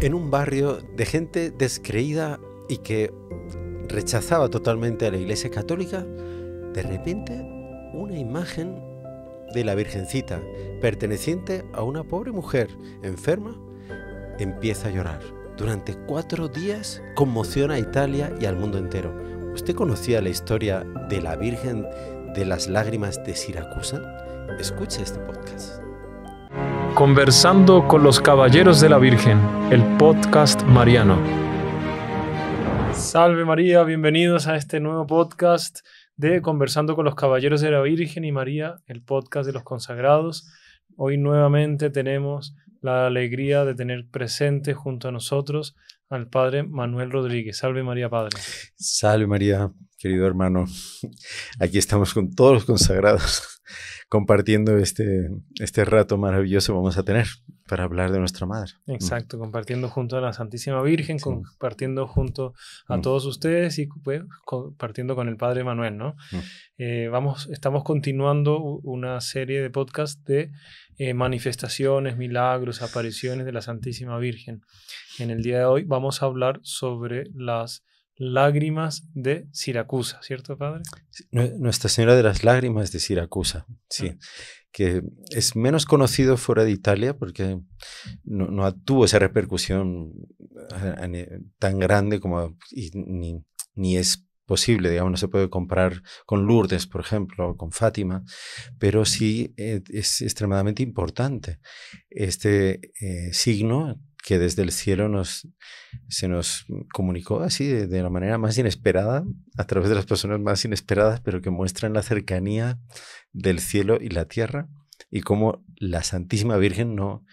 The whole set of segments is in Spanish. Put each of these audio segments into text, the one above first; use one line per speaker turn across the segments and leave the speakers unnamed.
en un barrio de gente descreída y que rechazaba totalmente a la Iglesia Católica, de repente una imagen de la Virgencita, perteneciente a una pobre mujer enferma, empieza a llorar. Durante cuatro días conmociona a Italia y al mundo entero. ¿Usted conocía la historia de la Virgen de las Lágrimas de Siracusa? Escuche este podcast.
Conversando con los Caballeros de la Virgen, el podcast mariano. Salve María, bienvenidos a este nuevo podcast de Conversando con los Caballeros de la Virgen y María, el podcast de los consagrados. Hoy nuevamente tenemos la alegría de tener presente junto a nosotros al Padre Manuel Rodríguez. Salve María, Padre.
Salve María, querido hermano. Aquí estamos con todos los consagrados compartiendo este, este rato maravilloso que vamos a tener para hablar de nuestra Madre. Mm. Exacto,
compartiendo junto a la Santísima Virgen, compartiendo junto a mm. todos ustedes y compartiendo con el Padre Manuel, ¿no? Mm. Eh, vamos, estamos continuando una serie de podcast de eh, manifestaciones, milagros, apariciones de la Santísima Virgen. En el día de hoy vamos a hablar sobre las lágrimas de Siracusa, ¿cierto, padre?
Nuestra Señora de las Lágrimas de Siracusa, sí, ah. que es menos conocido fuera de Italia porque no, tuvo esa repercusión eh, tan grande como ni, es posible, digamos, no se puede comparar con Lourdes, por ejemplo, o con Fátima, pero sí eh, es extremadamente importante. Este eh, signo que desde el cielo nos, se nos comunicó así de, la manera más inesperada, a través de las personas más inesperadas, pero que muestran la cercanía del cielo y la tierra y cómo la Santísima Virgen no,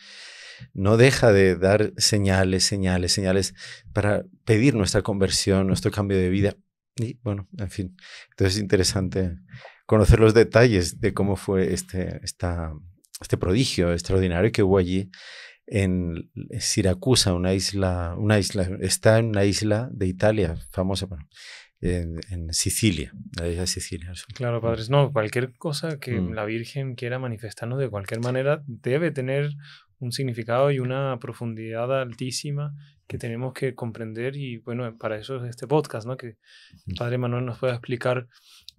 no deja de dar señales, señales, señales para pedir nuestra conversión, nuestro cambio de vida. Y bueno, en fin, entonces es interesante conocer los detalles de cómo fue este, esta, este prodigio extraordinario que hubo allí en eh, Siracusa, una isla, una isla, está en una isla de Italia, famosa, bueno, en, Sicilia, la isla de Sicilia. Claro, mm. padres, no,
cualquier cosa que mm. la Virgen quiera manifestarnos de cualquier manera debe tener un significado y una profundidad altísima que tenemos que comprender y bueno, para eso es este podcast, ¿no? Que Padre Manuel nos pueda explicar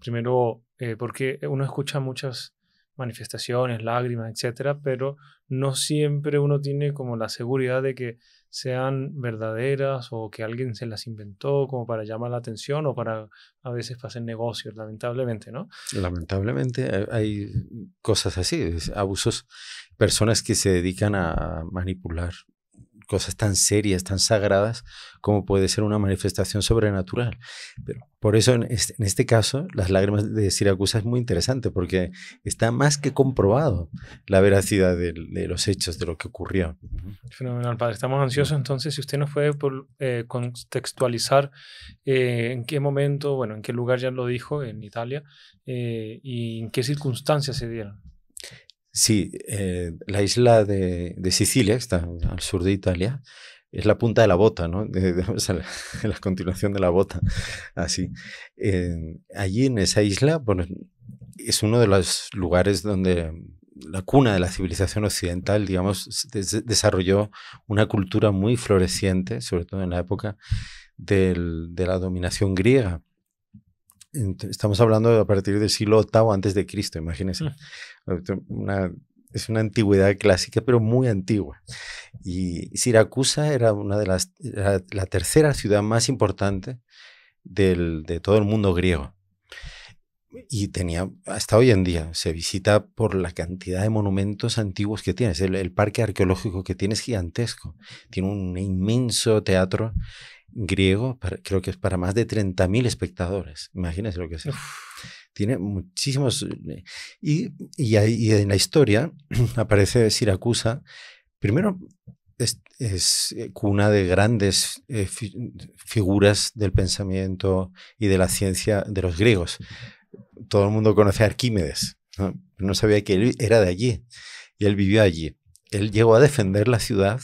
primero, eh, porque uno escucha muchas manifestaciones, lágrimas, etcétera, pero no siempre uno tiene como la seguridad de que sean verdaderas o que alguien se las inventó como para llamar la atención o para a veces para hacer negocios, lamentablemente, ¿no?
Lamentablemente eh, hay cosas así, abusos, personas que se dedican a manipular cosas tan serias, tan sagradas, como puede ser una manifestación sobrenatural. Pero por eso, este, en este, caso, las lágrimas de Siracusa es muy interesante, porque está más que comprobado la veracidad de, los hechos, de lo que ocurrió.
Fenomenal, padre. Estamos ansiosos, entonces, si usted nos puede eh, contextualizar eh, en qué momento, bueno, en qué lugar ya lo dijo, en Italia, eh, y en qué circunstancias se dieron.
Sí, eh, la isla de, Sicilia, está al sur de Italia, es la punta de la bota, ¿no? De, la, continuación de la bota, así. allí en esa isla, bueno, es uno de los lugares donde la cuna de la civilización occidental, digamos, desarrolló una cultura muy floreciente, sobre todo en la época de la dominación griega estamos hablando a partir del siglo VIII antes de Cristo, imagínense. es una antigüedad clásica, pero muy antigua. Y Siracusa era una de las, la tercera ciudad más importante de todo el mundo griego. Y tenía, hasta hoy en día, se visita por la cantidad de monumentos antiguos que tiene. El, parque arqueológico que tiene es gigantesco. Tiene un inmenso teatro griego, creo que es para más de 30.000 espectadores. Imagínense lo que es. Tiene muchísimos... Eh, y, y, en la historia aparece Siracusa. Primero, es, eh, cuna de grandes eh, figuras del pensamiento y de la ciencia de los griegos. Todo el mundo conoce a Arquímedes. no, no sabía que él era de allí. Y él vivió allí. Él llegó a defender la ciudad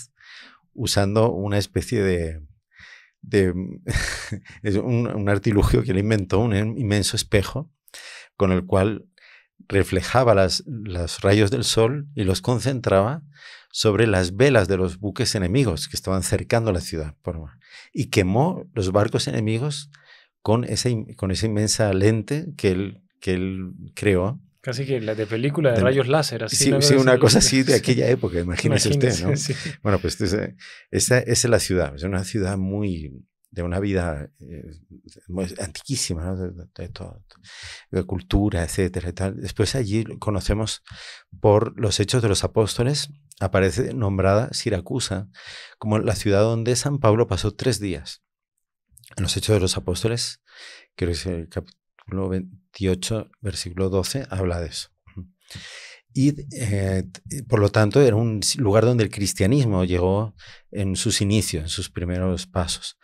usando una especie de de mm, es un, artilugio que él inventó, un em, inmenso espejo con el cual reflejaba las, los rayos del sol y los concentraba sobre las velas de los buques enemigos que estaban cercando la ciudad y quemó los barcos enemigos con, esa inmensa lente que él, que él creó
Casi que la de película de, rayos láser, así. Sí, sí una cosa así de aquella época, imagínese, usted, ¿no? Sí.
Bueno, pues este, esa, es la ciudad, es una ciudad muy de una vida eh, antiquísima, ¿no? de, cultura, etcétera tal. Después allí conocemos por los hechos de los apóstoles, aparece nombrada Siracusa como la ciudad donde San Pablo pasó tres días. En los hechos de los apóstoles, creo que es el capítulo 20, versículo 12, habla de eso. Y eh, por lo tanto era un lugar donde el cristianismo llegó en sus inicios, en sus primeros pasos.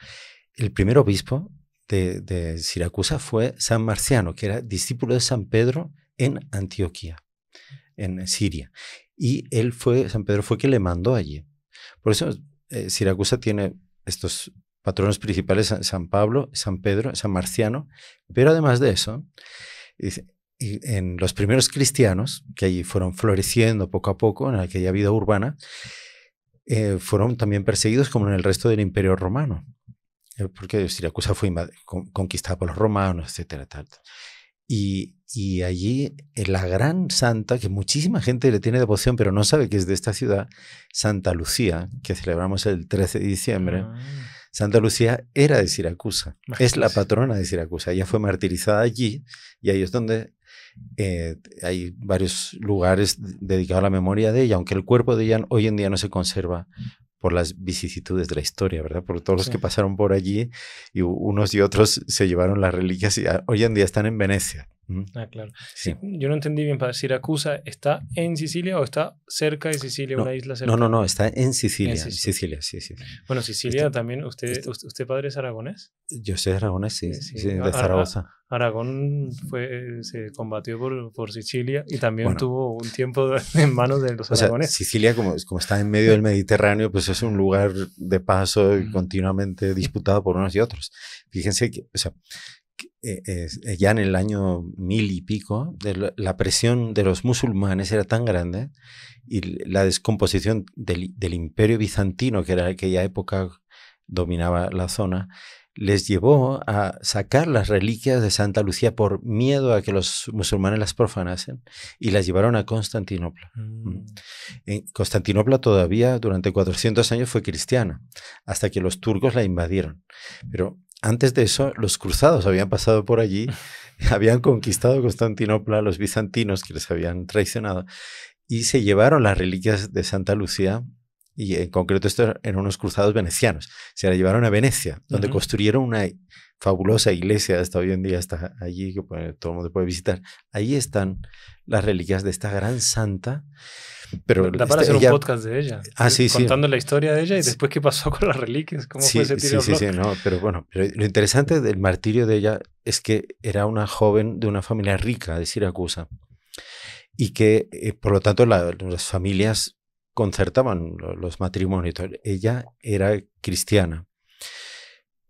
El primer obispo de, Siracusa fue San Marciano, que era discípulo de San Pedro en Antioquía, en Siria. Y él fue, San Pedro fue quien le mandó allí. Por eso eh, Siracusa tiene estos patronos principales San Pablo, San Pedro, San Marciano, pero además de eso, en los primeros cristianos, que allí fueron floreciendo poco a poco en aquella vida urbana, eh, fueron también perseguidos como en el resto del imperio romano, eh, porque Siracusa fue conquistada por los romanos, etcétera, Y, y, allí la gran santa, que muchísima gente le tiene devoción, pero no sabe que es de esta ciudad, Santa Lucía, que celebramos el 13 de diciembre. Ah. Santa Lucía era de Siracusa, es la patrona de Siracusa. Ella fue martirizada allí y ahí es donde eh, hay varios lugares dedicados a la memoria de ella, aunque el cuerpo de ella hoy en día no se conserva por las vicisitudes de la historia, ¿verdad? Por todos los que pasaron por allí y unos y otros se llevaron las reliquias y hoy en día están en Venecia. Ah, claro. Sí.
Yo no entendí bien para Siracusa, ¿está en Sicilia o está cerca de Sicilia, una isla cerca? No, no, no,
está en Sicilia, Sicilia. sí, sí.
Bueno, Sicilia también, ¿usted, usted padre es aragonés?
Yo soy aragonés, sí, sí, sí. de Zaragoza.
Aragón fue, se combatió por, Sicilia y también tuvo un tiempo en manos de los aragoneses.
Sicilia, como, como está en medio del Mediterráneo, pues es un lugar de paso continuamente disputado por unos y otros. Fíjense que, eh, eh, ya en el año mil y pico, la presión de los musulmanes era tan grande y la descomposición del, del imperio bizantino, que era aquella época dominaba la zona, les llevó a sacar las reliquias de Santa Lucía por miedo a que los musulmanes las profanasen y las llevaron a Constantinopla. Mm. Mm. Constantinopla todavía durante 400 años fue cristiana, hasta que los turcos la invadieron. Pero antes de eso, los cruzados habían pasado por allí, habían conquistado Constantinopla, los bizantinos que les habían traicionado, y se llevaron las reliquias de Santa Lucía y en concreto esto en unos cruzados venecianos. Se la llevaron a Venecia, donde construyeron una fabulosa iglesia, hasta hoy en día está allí, que todo el mundo puede visitar. Ahí están las reliquias de esta gran santa. Pero da para este, hacer un podcast de ella. Ah, sí, sí, contando
la historia de ella y después qué pasó con las reliquias, cómo fue ese tiro. Sí, sí, sí, pero
bueno, lo interesante del martirio de ella es que era una joven de una familia rica de Siracusa y que eh, por lo tanto las familias concertaban los matrimonios. Ella era cristiana.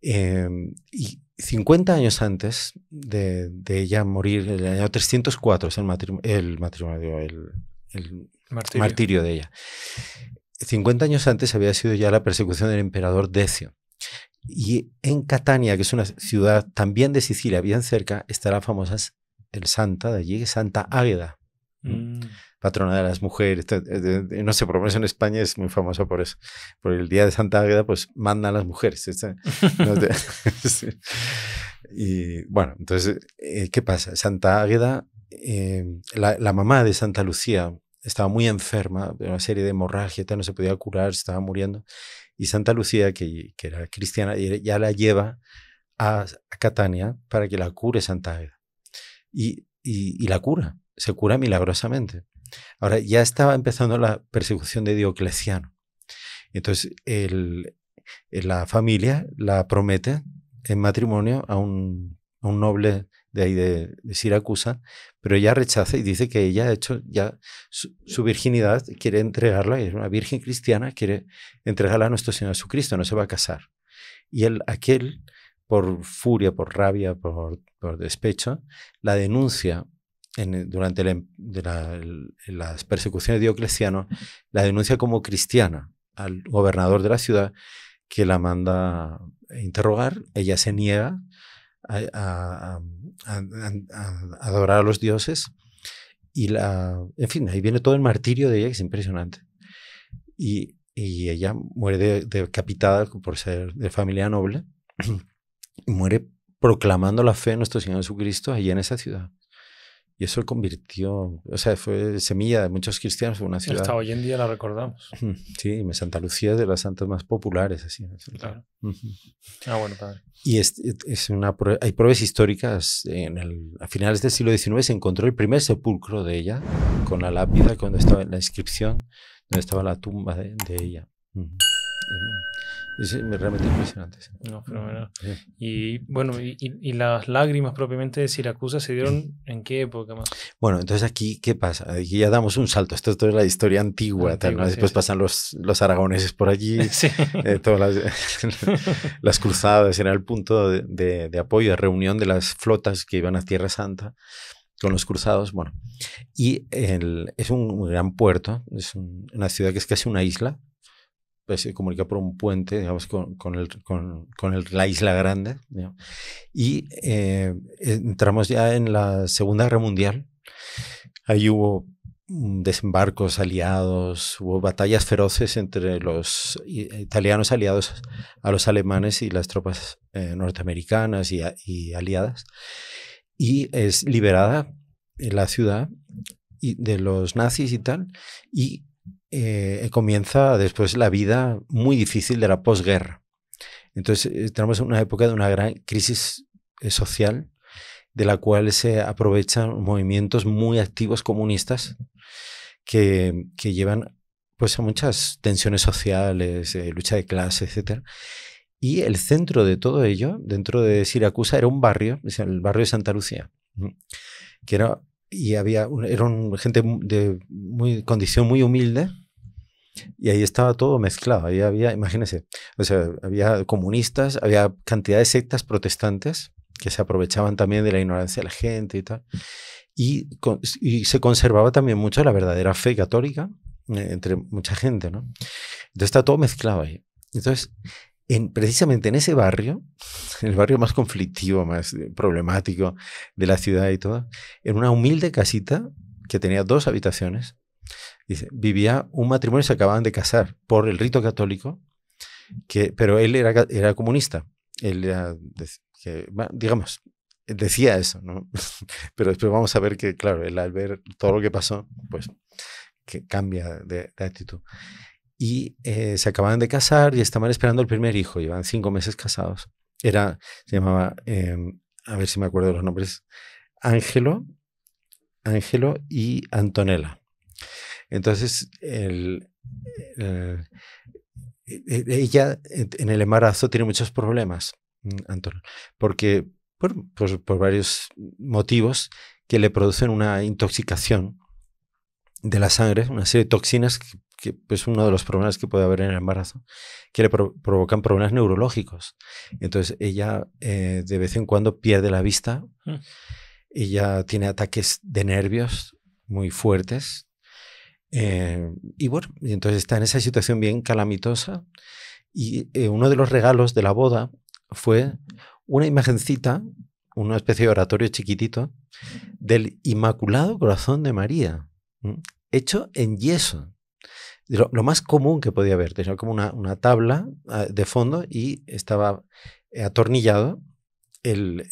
Em, y 50 años antes de, ella morir, el año 304 es el, matrimonio, el, martirio. de ella. 50 años antes había sido ya la persecución del emperador Decio. Y en Catania, que es una ciudad también de Sicilia, bien cerca, está la famosa el Santa de allí, Santa Águeda. Mm patrona de las mujeres. Eh, no sé, por en España es muy famosa por eso. Por el Día de Santa Águeda, pues manda a las mujeres. y bueno, entonces, eh, ¿qué pasa? Santa Águeda, eh, la, mamá de Santa Lucía, estaba muy enferma de una serie de hemorragia, no se podía curar, estaba muriendo. Y Santa Lucía, que, que era cristiana, ya la lleva a, a, Catania para que la cure Santa Águeda. y, y, la cura, se cura milagrosamente. Ahora, ya estaba empezando la persecución de Diocleciano. Entonces, eh, la familia la promete en matrimonio a un, a un noble de ahí de, Siracusa, pero ella rechaza y dice que ella ha hecho ya su, virginidad, quiere entregarla, es una virgen cristiana, quiere entregarla a nuestro Señor Jesucristo, no se va a casar. Y él, aquel, por furia, por rabia, por, por despecho, la denuncia durante las persecuciones de Diocleciano, la denuncia como cristiana al gobernador de la ciudad que la manda a interrogar. Ella se niega a, adorar a los dioses. Y la, en fin, ahí viene todo el martirio de ella, que es impresionante. Y, ella muere decapitada por ser de familia noble. muere proclamando la fe en nuestro Señor Jesucristo allí en esa ciudad. Y eso convirtió, o sea, fue semilla de muchos cristianos, fue una ciudad. Hasta hoy
en día la recordamos.
Sí, Santa Lucía es de las santas más populares, así. Claro. Ah, bueno, padre. Y es, es una, hay pruebas históricas. En el, a finales del siglo XIX se encontró el primer sepulcro de ella, con la lápida, cuando estaba la inscripción, donde estaba la tumba de, ella. Es realmente impresionante.
Y bueno, y, las lágrimas propiamente de Siracusa se dieron en qué época más?
Bueno, entonces aquí, ¿qué pasa? Aquí ya damos un salto. Esto es toda la historia antigua. ¿no? Después pasan los, los aragoneses por allí. Eh, todas las, las, cruzadas era el punto de, apoyo, de reunión de las flotas que iban a Tierra Santa con los cruzados, bueno, y es un gran puerto, es una ciudad que es casi una isla, pues, se comunica por un puente, digamos, con, el, con, la Isla Grande. Y eh, entramos ya en la Segunda Guerra Mundial. Ahí hubo mm, desembarcos aliados, hubo batallas feroces entre los italianos aliados a los alemanes y las tropas eh, norteamericanas y, aliadas. Y es liberada eh, la ciudad de los nazis y tal, y eh, comienza después la vida muy difícil de la posguerra. Entonces estamos eh, tenemos una época de una gran crisis eh, social de la cual se aprovechan movimientos muy activos comunistas que, que llevan pues a muchas tensiones sociales, lucha de clase, etc. Y el centro de todo ello, dentro de Siracusa, era un barrio, el barrio de Santa Lucía, que era y había, gente de condición muy humilde. Y ahí estaba todo mezclado. Ahí había, imagínense, o sea, había comunistas, había cantidad de sectas protestantes que se aprovechaban también de la ignorancia de la gente y tal. Y, se conservaba también mucho la verdadera fe católica eh, entre mucha gente, ¿no? Entonces está todo mezclado ahí. Entonces, precisamente en ese barrio, el barrio más conflictivo, más eh, problemático de la ciudad y todo, en una humilde casita que tenía dos habitaciones, vivía un matrimonio, se acababan de casar por el rito católico, que, pero él era, comunista. Él digamos, decía eso, ¿no? pero después vamos a ver que, claro, él al ver todo lo que pasó, pues que cambia de, de actitud y eh, se acababan de casar y estaban esperando el primer hijo, llevan cinco meses casados. Era, se llamaba, em, a ver si me acuerdo los nombres, Ángelo, Ángelo y Antonella. Entonces, el, e, e, ella en el embarazo tiene muchos problemas, mm, Antonella, porque por, por varios motivos que le producen una intoxicación de la sangre, una serie de toxinas que que es uno de los problemas que puede haber en el embarazo, que le provocan problemas neurológicos. Entonces ella eh, de vez en cuando pierde la vista, mm. ella tiene ataques de nervios muy fuertes, eh, y bueno, entonces está en esa situación bien calamitosa. Y eh, uno de los regalos de la boda fue una imagencita, una especie de oratorio chiquitito, del Inmaculado Corazón de María, hecho en yeso. Lo, más común que podía haber, tenía como una, una tabla ah, de fondo y estaba eh, atornillado el,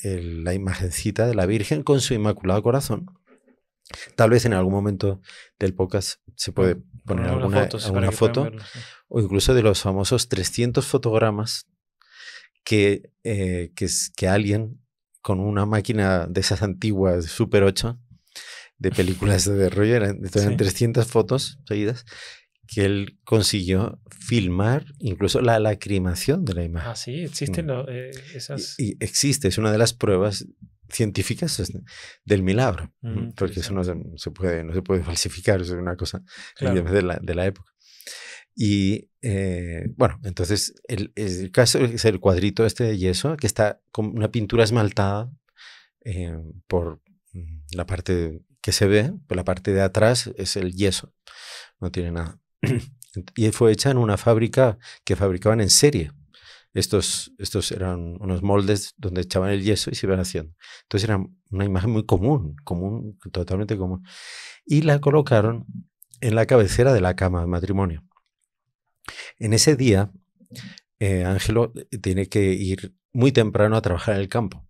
la imagencita de la Virgen con su Inmaculado Corazón. Tal vez en algún momento del podcast se puede poner alguna, foto, o incluso de los famosos 300 fotogramas que, eh, que, que alguien con una máquina de esas antiguas Super 8 de películas de Roger, eran 300 fotos seguidas que él consiguió filmar incluso la lacrimación de la imagen. Ah,
sí, existen mm. eh, esas.
Y, existe, es una de las pruebas científicas pues, del milagro, mm, porque eso no se, puede, no se puede falsificar, es una cosa de, la, de la época. Y eh, bueno, entonces el, el, caso es el cuadrito este de yeso, que está con una pintura esmaltada eh, por mm, la parte que se ve, por pues, la parte de atrás es el yeso, no tiene nada. y fue hecha en una fábrica que fabricaban en serie. Estos, estos eran unos moldes donde echaban el yeso y se iban haciendo. Entonces era una imagen muy común, común, totalmente común. Y la colocaron en la cabecera de la cama de matrimonio. En ese día, eh, Ángelo eh, tiene que ir muy temprano a trabajar en el campo.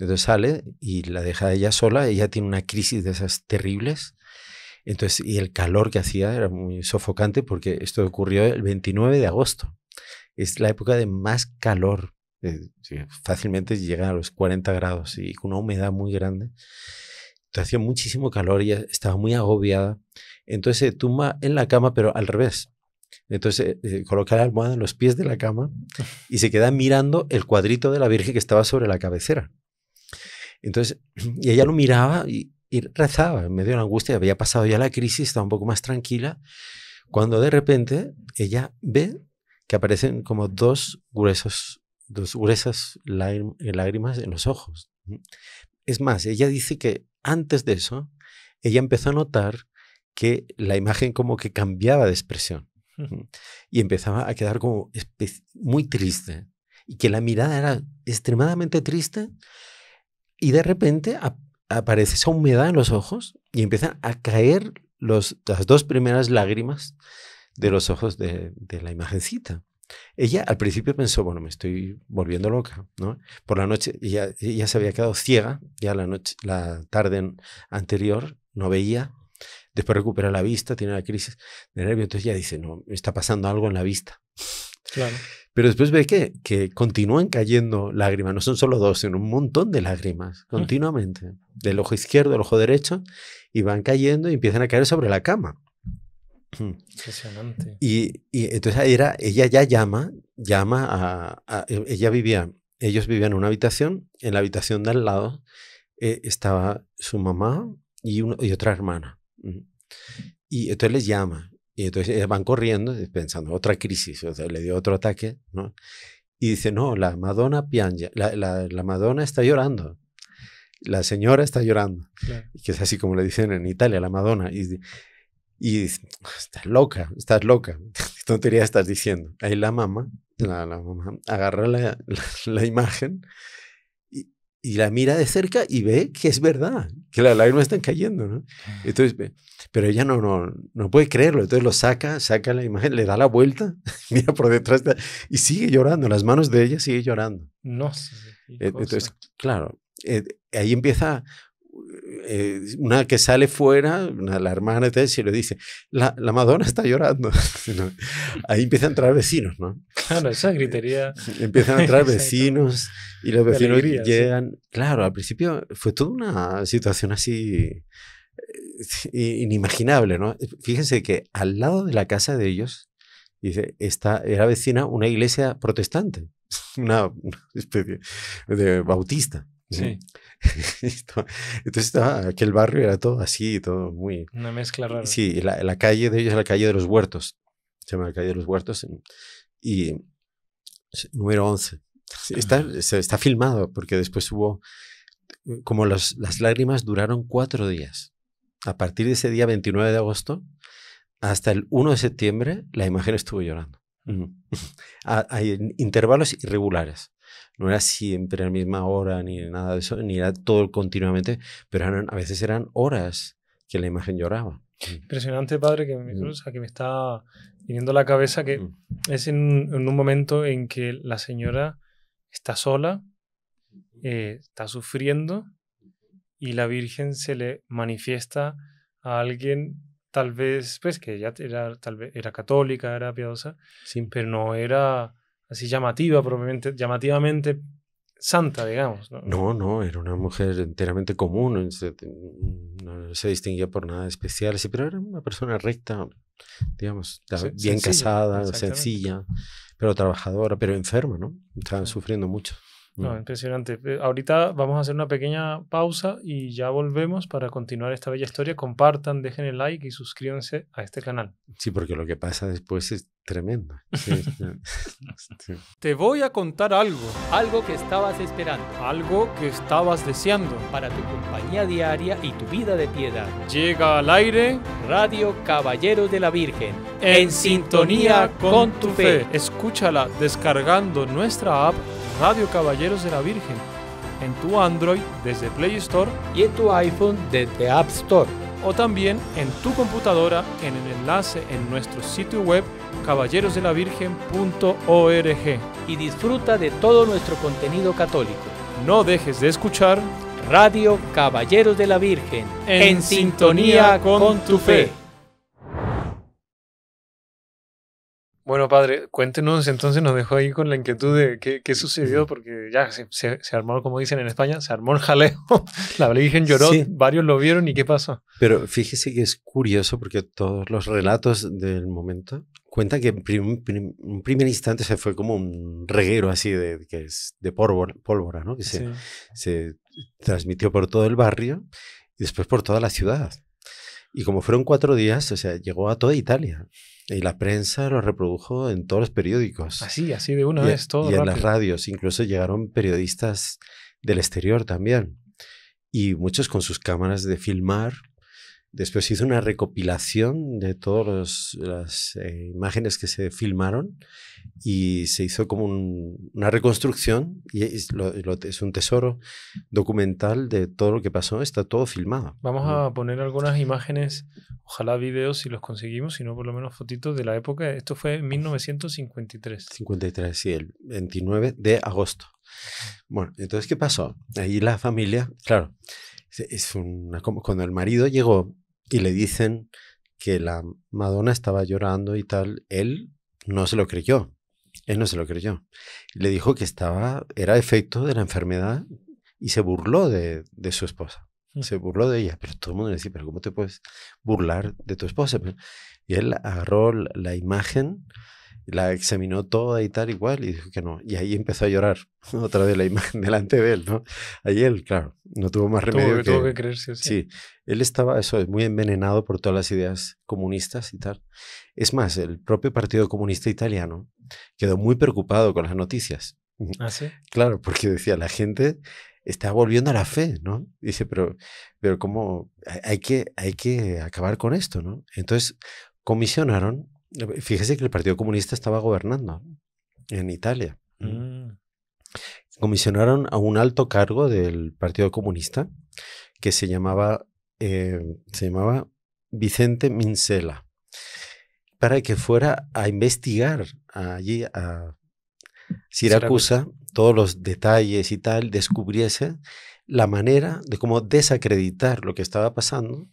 Entonces sale y la deja ella sola, ella tiene una crisis de esas terribles. Entonces, y el calor que hacía era muy sofocante porque esto ocurrió el 29 de agosto. Es la época de más calor. fácilmente llega a los 40 grados y con una humedad muy grande. Entonces, hacía muchísimo calor, y estaba muy agobiada. Entonces se tumba en la cama, pero al revés. Entonces eh, eh, coloca la almohada en los pies de la cama y se queda mirando el cuadrito de la Virgen que estaba sobre la cabecera. Entonces, y ella lo miraba y, rezaba en medio de la angustia, había pasado ya la crisis, estaba un poco más tranquila, cuando de repente ella ve que aparecen como dos dos gruesas eh, lágrimas en los ojos. Es más, ella dice que antes de eso, ella empezó a notar que la imagen como que cambiaba de expresión y empezaba a quedar como muy triste y que la mirada era extremadamente triste, y de repente aparece esa humedad en los ojos y empiezan a caer los, las dos primeras lágrimas de los ojos de, la imagencita. Ella al principio pensó, bueno, me estoy volviendo loca, ¿no? Por la noche, ella, se había quedado ciega, ya la, noche, la tarde anterior no veía, después recupera la vista, tiene la crisis de nervio, entonces ya dice, no, me está pasando algo en la vista. Claro. Pero después ve que, continúan cayendo lágrimas, no son solo dos, sino un montón de lágrimas, continuamente, del ojo izquierdo al ojo derecho, y van cayendo y empiezan a caer sobre la cama. Impresionante. Y, entonces era, ella ya llama, llama a, e, ella vivía, ellos vivían en una habitación, en la habitación de al lado eh, estaba su mamá y, y otra hermana. Y entonces les llama y entonces eh, van corriendo, eh, pensando, otra crisis, o sea, le dio otro ataque, ¿no? Y dice, no, la Madonna piange, la, la, Madonna está llorando, la señora está llorando, que es así como le dicen en Italia, la Madonna. Y, y dice, estás loca, estás loca, qué tontería estás diciendo. Ahí la mamá, la, la mamá agarra la, la imagen y, y la mira de cerca y ve que es verdad, que las lágrimas están cayendo, ¿no? Entonces, pero ella no, no, puede creerlo, entonces lo saca, saca la imagen, le da la vuelta, mira por detrás y sigue llorando, las manos de ella sigue llorando. No e-, Entonces, claro, e-, ahí empieza eh, una que sale fuera, la hermana de Tess, le dice, la, la Madonna está llorando. Ahí empiezan a entrar vecinos, ¿no?
Claro, esa eh, gritería. Empiezan a entrar vecinos y los vecinos llegan.
Claro, al principio fue toda una situación así eh, inimaginable, ¿no? Fíjense que al lado de la casa de ellos, dice, esta, era vecina una iglesia protestante, una, especie de bautista. ¿sí? sí Entonces estaba, aquel barrio era todo así, todo muy... Una mezcla rara. Sí, la, calle de ellos es la calle de los huertos, se llama la calle de los huertos, y número 11. Está, está filmado porque después hubo, como las lágrimas duraron cuatro días. A partir de ese día 29 de agosto hasta el 1 de septiembre, la imagen estuvo llorando. Hay intervalos irregulares no era siempre la misma hora ni nada de eso, ni era todo continuamente, pero eran, a veces eran horas que la imagen lloraba. Mm.
Impresionante, padre, que me, mm. que me está viniendo a la cabeza que mm. es en, un momento en que la señora está sola, eh, está sufriendo y la Virgen se le manifiesta a alguien tal vez, pues que ella era, tal vez, era católica, era piadosa, sí. pero no era así llamativa, probablemente llamativamente santa, digamos. ¿no?
no, era una mujer enteramente común, no se distinguía por nada especial, sí, pero era una persona recta, digamos, bien casada, sencilla, pero trabajadora, pero enferma, ¿no? Estaba sufriendo mucho. No, mm.
impresionante. Eh, ahorita vamos a hacer una pequeña pausa y ya volvemos para continuar esta bella historia. Compartan, dejen el like y suscríbanse a este canal.
Sí, porque lo que pasa después es tremendo. Este Te
voy a contar algo. Algo que estabas esperando. Algo que estabas deseando. Para tu compañía diaria y tu vida de piedad. Llega al aire Radio Caballero de la Virgen. En, sintonía, con, tu fe. Escúchala descargando nuestra app Radio Caballeros de la Virgen, en tu Android desde Play Store y en tu iPhone desde App Store. O también en tu computadora en el enlace en nuestro sitio web caballerosdelavirgen.org. Y disfruta de todo nuestro contenido católico. No dejes de escuchar Radio Caballeros de la Virgen en, sintonía con tu fe. Bueno, padre, cuéntenos, entonces nos dejó ahí con la inquietud de qué, qué sucedió, porque ya se, armó, como dicen en España, se armó el jaleo, la Virgen lloró, varios lo vieron y qué pasó.
Pero fíjese que es curioso porque todos los relatos del momento cuentan que en un primer instante se fue como un reguero así de, que es de pólvora, pólvora ¿no? que se, se transmitió por todo el barrio y después por toda la ciudad. Y como fueron cuatro días, o sea, llegó a toda Italia. Y la prensa lo reprodujo en todos los periódicos. Así, así de una e vez, todo. Y en las radios, incluso llegaron periodistas del exterior también. Y muchos con sus cámaras de filmar Después hizo una recopilación de todas las eh, imágenes que se filmaron y se hizo como una reconstrucción y es, un tesoro documental de todo lo que pasó. Está todo filmado.
Vamos a poner algunas imágenes, ojalá videos si los conseguimos, sino por lo menos fotitos de la época. Esto fue en 1953.
53, sí, el 29 de agosto. Bueno, entonces, ¿qué pasó? Ahí la familia, claro, es una, cuando el marido llegó, y le dicen que la Madonna estaba llorando y tal, él no se lo creyó. Él no se lo creyó. Le dijo que estaba, era efecto de la enfermedad y se burló de, de su esposa. Mm. Se burló de ella, pero todo el mundo le decía, pero ¿cómo te puedes burlar de tu esposa? Pues, y él agarró la imagen la examinó toda y tal igual y, dijo que no. Y ahí empezó a llorar otra vez la imagen delante de él, ¿no? Ahí él, claro, no tuvo más remedio. que, tuvo que Sí, él estaba, eso es, muy envenenado por todas las ideas comunistas y tal. Es más, el propio Partido Comunista Italiano quedó muy preocupado con las noticias. ¿Ah, sí? Claro, porque decía, la gente está volviendo a la fe, ¿no? Dice, pero, pero ¿cómo? Hay que, hay que acabar con esto, ¿no? Entonces comisionaron Fíjese que el Partido Comunista estaba gobernando en Italia. Mm. Comisionaron a un alto cargo del Partido Comunista que se llamaba, eh, se llamaba Vicente Mincela para que fuera a investigar allí a Siracusa todos los detalles y tal, descubriese la manera de cómo desacreditar lo que estaba pasando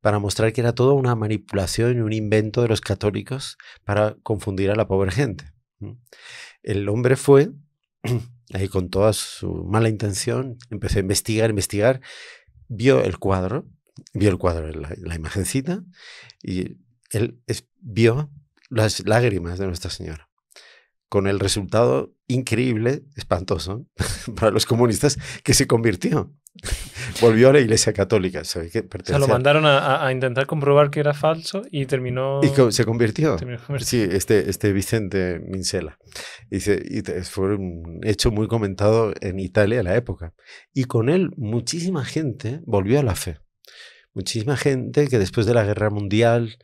para mostrar que era toda una manipulación y un invento de los católicos para confundir a la pobre gente. El hombre fue, ahí con toda su mala intención, empezó a investigar, investigar, vio el cuadro, vio el cuadro, la, imagencita, y él vio las lágrimas de Nuestra Señora con el resultado increíble, espantoso, para los comunistas, que se convirtió. Volvió a la Iglesia Católica, o sea, lo
mandaron a, intentar comprobar que era falso y terminó... Y se convirtió. sí,
este, este Vicente Mincela. Y, fue un hecho muy comentado en Italia a la época. Y con él muchísima gente volvió a la fe. Muchísima gente que después de la Guerra Mundial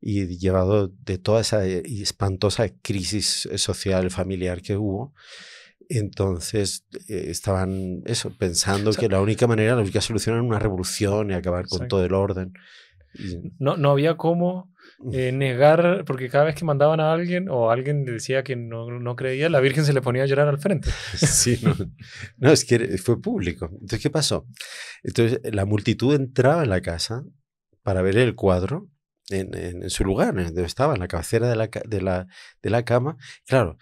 y llevado de toda esa eh, espantosa crisis eh, social, familiar que hubo, entonces eh, estaban eso, pensando que la única manera, la única solución era una revolución y acabar con todo el orden.
No, no había cómo eh, negar, porque cada vez que mandaban a alguien o alguien decía que no, no, creía, la Virgen se le ponía a llorar al frente.
Sí, no, es que fue público. Entonces, ¿qué pasó? Entonces, la multitud entraba en la casa para ver el cuadro en, en, su lugar, en donde estaba, en la cabecera de la, de la, de la cama. Claro,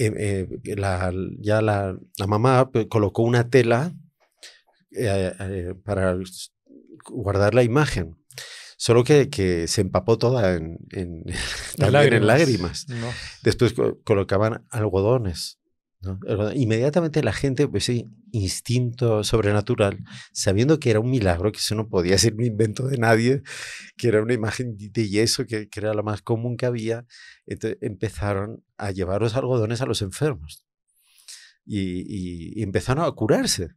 Em, eh, la, ya la, mamá pues, colocó una tela eh, eh, para guardar la imagen. Solo que, se empapó toda en, lágrimas. Después colocaban algodones Inmediatamente la gente, pues ese instinto sobrenatural, sabiendo que era un milagro, que eso no podía ser un invento de nadie, que era una imagen de yeso, que, que era lo más común que había, empezaron a llevar los algodones a los enfermos y, y, empezaron a curarse.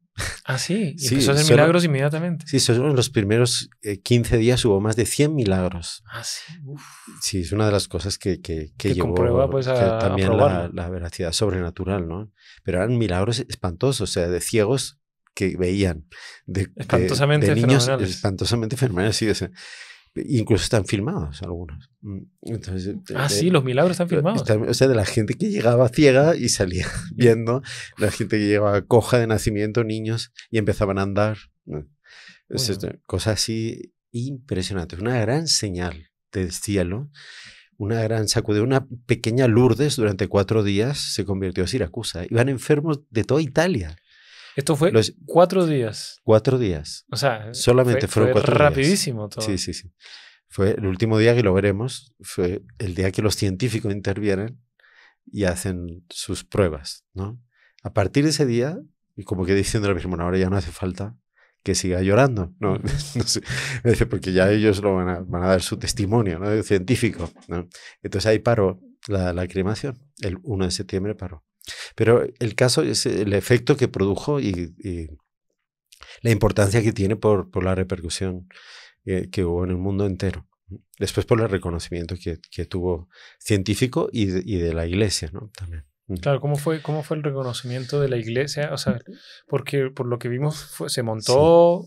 Ah, sí, sí empezó a hacer milagros inmediatamente. Sí, solo en los primeros 15 eh, días hubo más de 100 milagros. Ah, sí. Sí, es una de las cosas que, que, que, llevó pues, también la, la, veracidad sobrenatural, ¿no? Pero eran milagros espantosos, o sea, de ciegos que veían, de, espantosamente de, niños fenomenales. espantosamente fenomenales, sí, Incluso están filmados algunos. Mm, entonces, ah, sí, los milagros están eh, filmados. o sea, de la gente que llegaba ciega y salía viendo, la gente que llegaba coja de nacimiento, niños, y empezaban a andar. Este, cosas así impresionantes. Una gran señal del cielo, una gran sacudida. una pequeña Lourdes durante cuatro días se convirtió en Siracusa. Iban enfermos de toda Italia. Esto fue cuatro días. Cuatro días. O sea, solamente fue, fueron cuatro rapidísimo Rapidísimo todo. Sí, sí, sí. Fue el último día que lo veremos, fue el día que los científicos intervienen y hacen sus pruebas, ¿no? A partir de ese día, y como que diciendo lo mismo, ahora ya no hace falta que siga llorando, ¿no? porque ya ellos lo van a, van a dar su testimonio, ¿no? científico, ¿no? Entonces ahí paró la, la cremación, el 1 de septiembre paró. Pero el caso es el efecto que produjo y, la importancia que tiene por, por la repercusión eh, que hubo en el mundo entero. Después por el reconocimiento que, que tuvo científico y de, y de la iglesia, ¿no? También.
Claro, ¿cómo fue, ¿cómo fue el reconocimiento de la iglesia? O sea, porque por lo que vimos se montó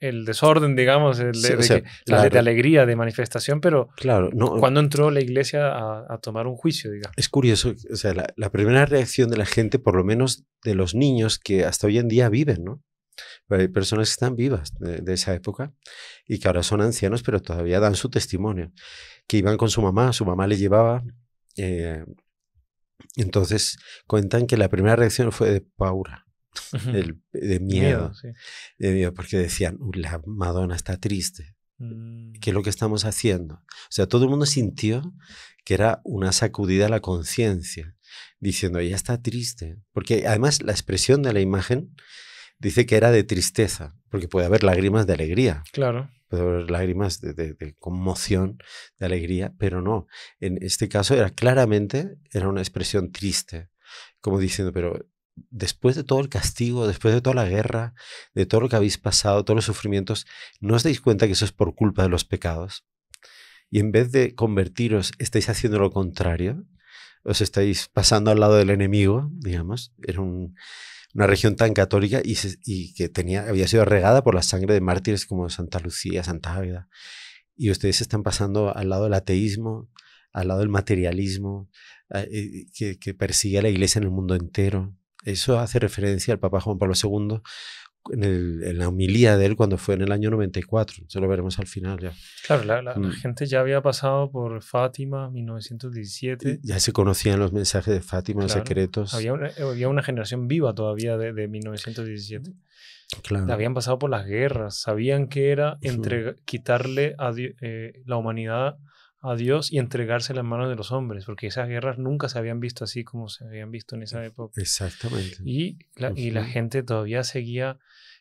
el desorden, digamos, de, la, alegría, de manifestación, pero claro, cuando entró la iglesia a, tomar un juicio,
Es curioso, o sea, la, primera reacción de la gente, por lo menos de los niños que hasta hoy en día viven, ¿no? hay personas que están vivas de, esa época y que ahora son ancianos, pero todavía dan su testimonio, que iban con su mamá, su mamá le llevaba. Eh, entonces cuentan que la primera reacción fue de paura, de miedo, de miedo, porque decían, la Madonna está triste, ¿qué es mm. lo que estamos haciendo? O sea, todo el mundo sintió que era una sacudida a la conciencia, diciendo, ella está triste, porque además la expresión de la imagen dice que era de tristeza, porque puede haber lágrimas de alegría. Claro. Puede haber lágrimas de, conmoción, de alegría, pero no. En este caso era claramente, era una expresión triste, como diciendo, pero después de todo el castigo, después de toda la guerra, de todo lo que habéis pasado, todos los sufrimientos, no os dais cuenta que eso es por culpa de los pecados. Y en vez de convertiros, estáis haciendo lo contrario. Os estáis pasando al lado del enemigo, digamos. Era una región tan católica y, que tenía, había sido regada por la sangre de mártires como Santa Lucía, Santa Águeda. Y ustedes están pasando al lado del ateísmo, al lado del materialismo eh, eh, que, que persigue a la iglesia en el mundo entero eso hace referencia al Papa Juan Pablo II en, la humilía de él cuando fue en el año 94. Eso lo veremos al final ya. Claro, la, mm.
gente ya había pasado por Fátima, 1917. Ya se
conocían los mensajes de Fátima, los secretos. Había
una, generación viva todavía de, de 1917. Claro. Habían pasado por las guerras, sabían que era entre, quitarle a eh, la humanidad a Dios y entregarse a las manos de los hombres, porque esas guerras nunca se habían visto así como se habían visto en esa época.
Exactamente.
Y la, y la gente todavía seguía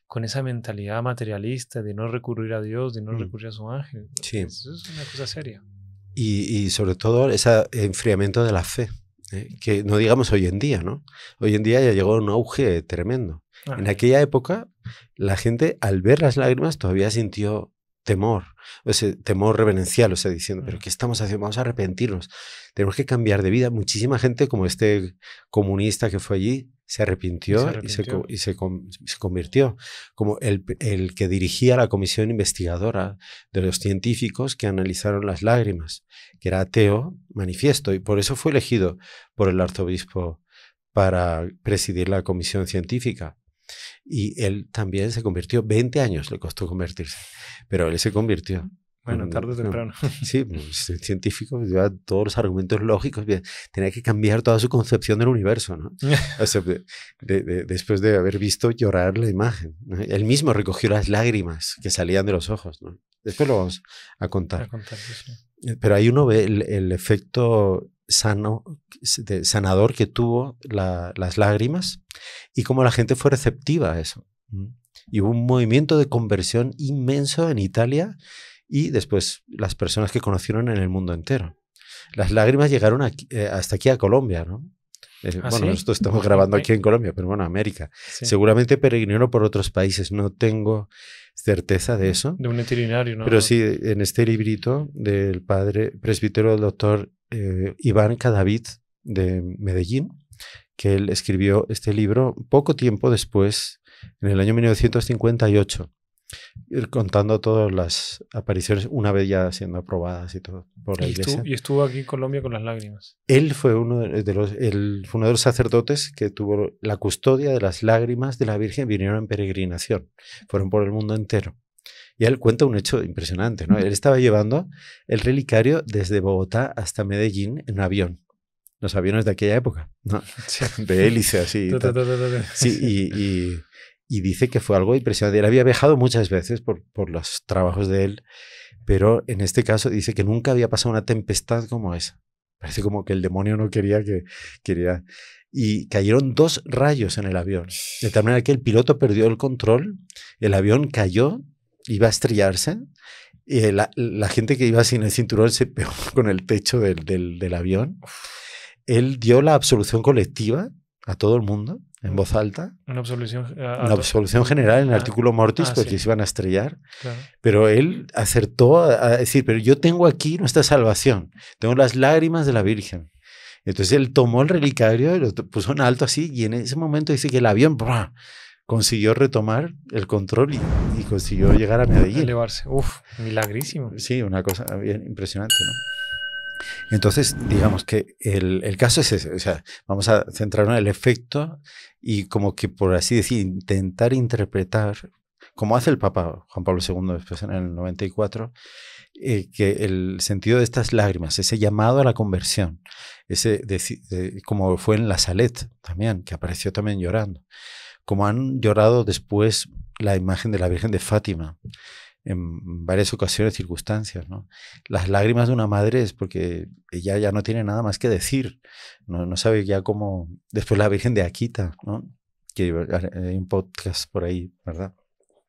con esa mentalidad materialista de no recurrir a Dios, de no mm. recurrir a su ángel. Sí. Eso es una cosa seria.
Y, sobre todo ese enfriamiento de la fe, ¿eh? que no digamos hoy en día, ¿no? Hoy en día ya llegó un auge tremendo. En aquella época, la gente al ver las lágrimas todavía sintió temor, ese temor reverencial, o sea, diciendo, pero ¿qué estamos haciendo? Vamos a arrepentirnos. Tenemos que cambiar de vida. Muchísima gente, como este comunista que fue allí, se arrepintió, y, se, convirtió. Como el, el que dirigía la comisión investigadora de los científicos que analizaron las lágrimas, que era ateo manifiesto, y por eso fue elegido por el arzobispo para presidir la comisión científica. Y él también se convirtió, 20 años le costó convertirse, pero él se convirtió. Bueno, mm, tarde o temprano. sí, pues, científico, todos los argumentos lógicos. Tenía que cambiar toda su concepción del universo, ¿no? después de haber visto llorar la imagen. Él mismo recogió las lágrimas que salían de los ojos, ¿no? Después lo vamos a contar. Eh, pero ahí uno ve el efecto sano, sanador que tuvo las lágrimas y cómo la gente fue receptiva a eso. Y hubo un movimiento de conversión inmenso en Italia y después las personas que conocieron en el mundo entero. Las lágrimas llegaron eh, hasta aquí a Colombia, ¿no? Eh, ¿Ah, bueno, estamos grabando aquí en Colombia, pero bueno, América. Seguramente peregrinó por otros países, no tengo certeza de mm, eso. De un veterinario, ¿no? Pero sí, en este librito del padre presbítero, del doctor eh, Iván Cadavid de Medellín, que él escribió este libro poco tiempo después, en el año 1958, eh, contando todas las apariciones, una vez ya siendo aprobadas y todo por la iglesia.
y estuvo aquí en Colombia con las lágrimas.
Él fue uno de los, él fue uno de los sacerdotes que tuvo la custodia de las lágrimas de la Virgen, vinieron en peregrinación, fueron por el mundo entero. Y él cuenta un hecho impresionante, ¿no? Él estaba llevando el relicario desde Bogotá hasta Medellín en un avión. Los aviones de aquella época, ¿no? De hélice así. Y Sí, y, dice que fue algo impresionante. Él había viajado muchas veces por, por los trabajos de él, pero en este caso dice que nunca había pasado una tempestad como esa. Parece como que el demonio no quería que quería. Y cayeron dos rayos en el avión. De tal manera que el piloto perdió el control, el avión cayó iba a estrellarse. Y la, gente que iba sin el cinturón se pegó con el techo del, avión. Él dio la absolución colectiva a todo el mundo en voz alta. Una absolución, una absolución general en el ah. artículo mortis, ah, porque pues, se iban a estrellar. Pero él acertó a, decir, pero yo tengo aquí nuestra salvación, tengo las lágrimas de la Virgen. Entonces él tomó el relicario y lo puso en alto así, y en ese momento dice que el avión consiguió retomar el control y, consiguió llegar a Medellín. Elevarse. Uf, milagrísimo. Sí, una cosa bien impresionante, ¿no? Entonces, digamos que el, el, caso es ese, o sea, vamos a centrarnos en el efecto y como que, por así decir, intentar interpretar, como hace el Papa Juan Pablo II después en el 94, eh, que el sentido de estas lágrimas, ese llamado a la conversión, ese como fue en la Salet también, que apareció también llorando como han llorado después la imagen de la Virgen de Fátima en varias ocasiones, circunstancias. Las lágrimas de una madre es porque ella ya no tiene nada más que decir, no, no sabe ya cómo... Después la Virgen de Aquita, ¿no? que eh, hay un podcast por ahí, ¿verdad?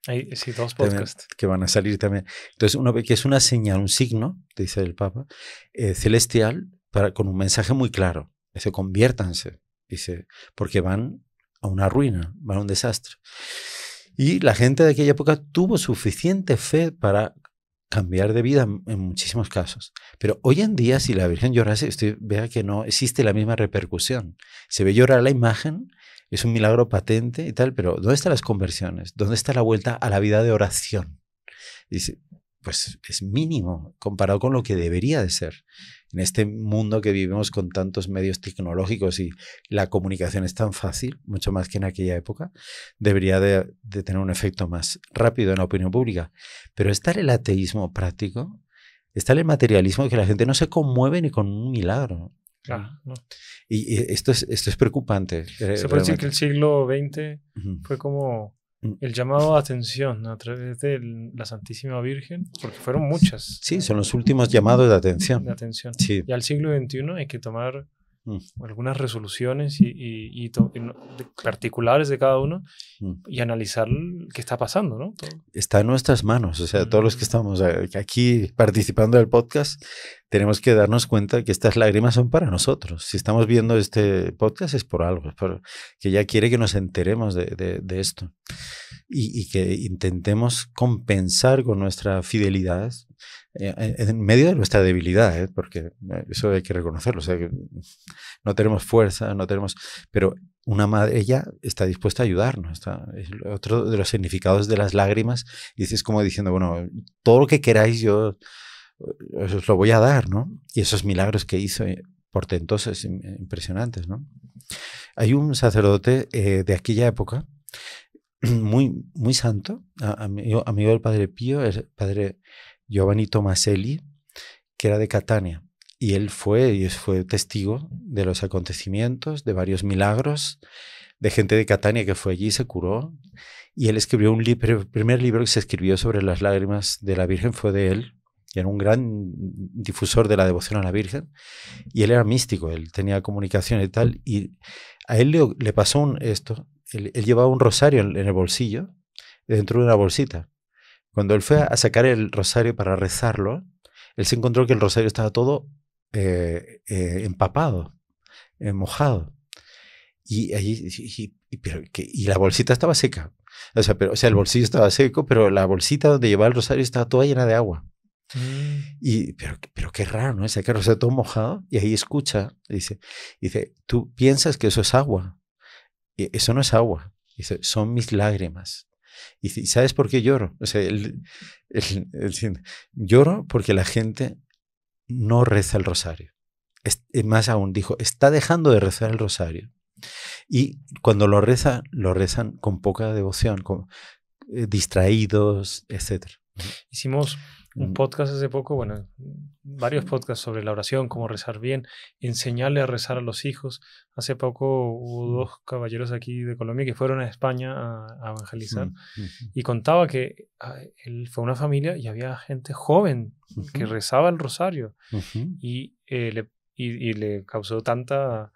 Hay, sí, dos podcasts. que van a salir también. Entonces, uno ve que es una señal, un signo, dice el Papa, eh, celestial, con un mensaje muy claro. Dice, conviértanse, dice, porque van una ruina, a un desastre. Y la gente de aquella época tuvo suficiente fe para cambiar de vida en muchísimos casos. Pero hoy en día, si la Virgen llorase, usted vea que no existe la misma repercusión. Se ve llorar la imagen, es un milagro patente y tal, pero ¿dónde están las conversiones? ¿Dónde está la vuelta a la vida de oración? Dice, pues es mínimo comparado con lo que debería de ser en este mundo que vivimos con tantos medios tecnológicos y la comunicación es tan fácil, mucho más que en aquella época, debería de, tener un efecto más rápido en la opinión pública. Pero está el ateísmo práctico, está el materialismo que la gente no se conmueve ni con un milagro. Claro, Y esto es, esto es preocupante. Eh, se puede decir que
el siglo XX fue como Mm. el llamado a atención a través de la Santísima Virgen, porque fueron muchas.
Sí, eh, son los últimos llamados de atención. atención. Y
al siglo XXI hay que tomar algunas resoluciones y, y, particulares de cada uno y analizar qué está pasando, ¿no?
Está en nuestras manos, o sea, todos los que mm. estamos eh, aquí participando del podcast, tenemos que darnos cuenta que estas lágrimas son para nosotros. Si estamos viendo este podcast es por algo, es por, que ya quiere que nos enteremos de, esto y, y que intentemos compensar con nuestra fidelidad eh, eh, en medio de nuestra debilidad, ¿eh? porque eh, eso hay que reconocerlo, no tenemos fuerza, no tenemos, pero una madre, ella está dispuesta a ayudarnos, otro de los significados de las lágrimas, y es como diciendo, bueno, todo lo que queráis yo os lo voy a dar, ¿no? Y esos milagros que hizo, portentosos, impresionantes, ¿no? Hay un sacerdote de aquella época, muy, muy santo, amigo, amigo del Padre Pío, el Padre Giovanni Tomaselli, que era de Catania. Y él fue, y fue testigo de los acontecimientos, de varios milagros, de gente de Catania que fue allí y se curó. Y él escribió un libro, primer libro que se escribió sobre las lágrimas de la Virgen fue de él, y era un gran difusor de la devoción a la Virgen, y él era místico, él tenía comunicación y tal, y a él le, pasó esto, él, llevaba un rosario en, el bolsillo, dentro de una bolsita, cuando él fue a sacar el rosario para rezarlo, él se encontró que el rosario estaba todo eh, eh, empapado, eh, mojado. Y, allí, y, pero y, la bolsita estaba seca. O sea, pero, o sea, el bolsillo estaba seco, pero la bolsita donde llevaba el rosario estaba toda llena de agua. Mm. Y, pero, pero qué raro, ¿no? Saca el rosario todo mojado y ahí escucha, dice, dice, tú piensas que eso es agua. eso no es agua. Dice, son mis lágrimas. Y ¿sabes por qué lloro? O sea, lloro porque la gente no reza el rosario. más aún, dijo, está dejando de rezar el rosario. Y cuando lo reza, lo rezan con poca devoción, eh, distraídos, etc.
Hicimos un mm. podcast hace poco, bueno, varios podcasts sobre la oración, cómo rezar bien, enseñarle a rezar a los hijos. Hace poco hubo dos caballeros aquí de Colombia que fueron a España a, evangelizar y contaba que él fue una familia y había gente joven que rezaba el rosario y, eh, le, y, le causó tanta...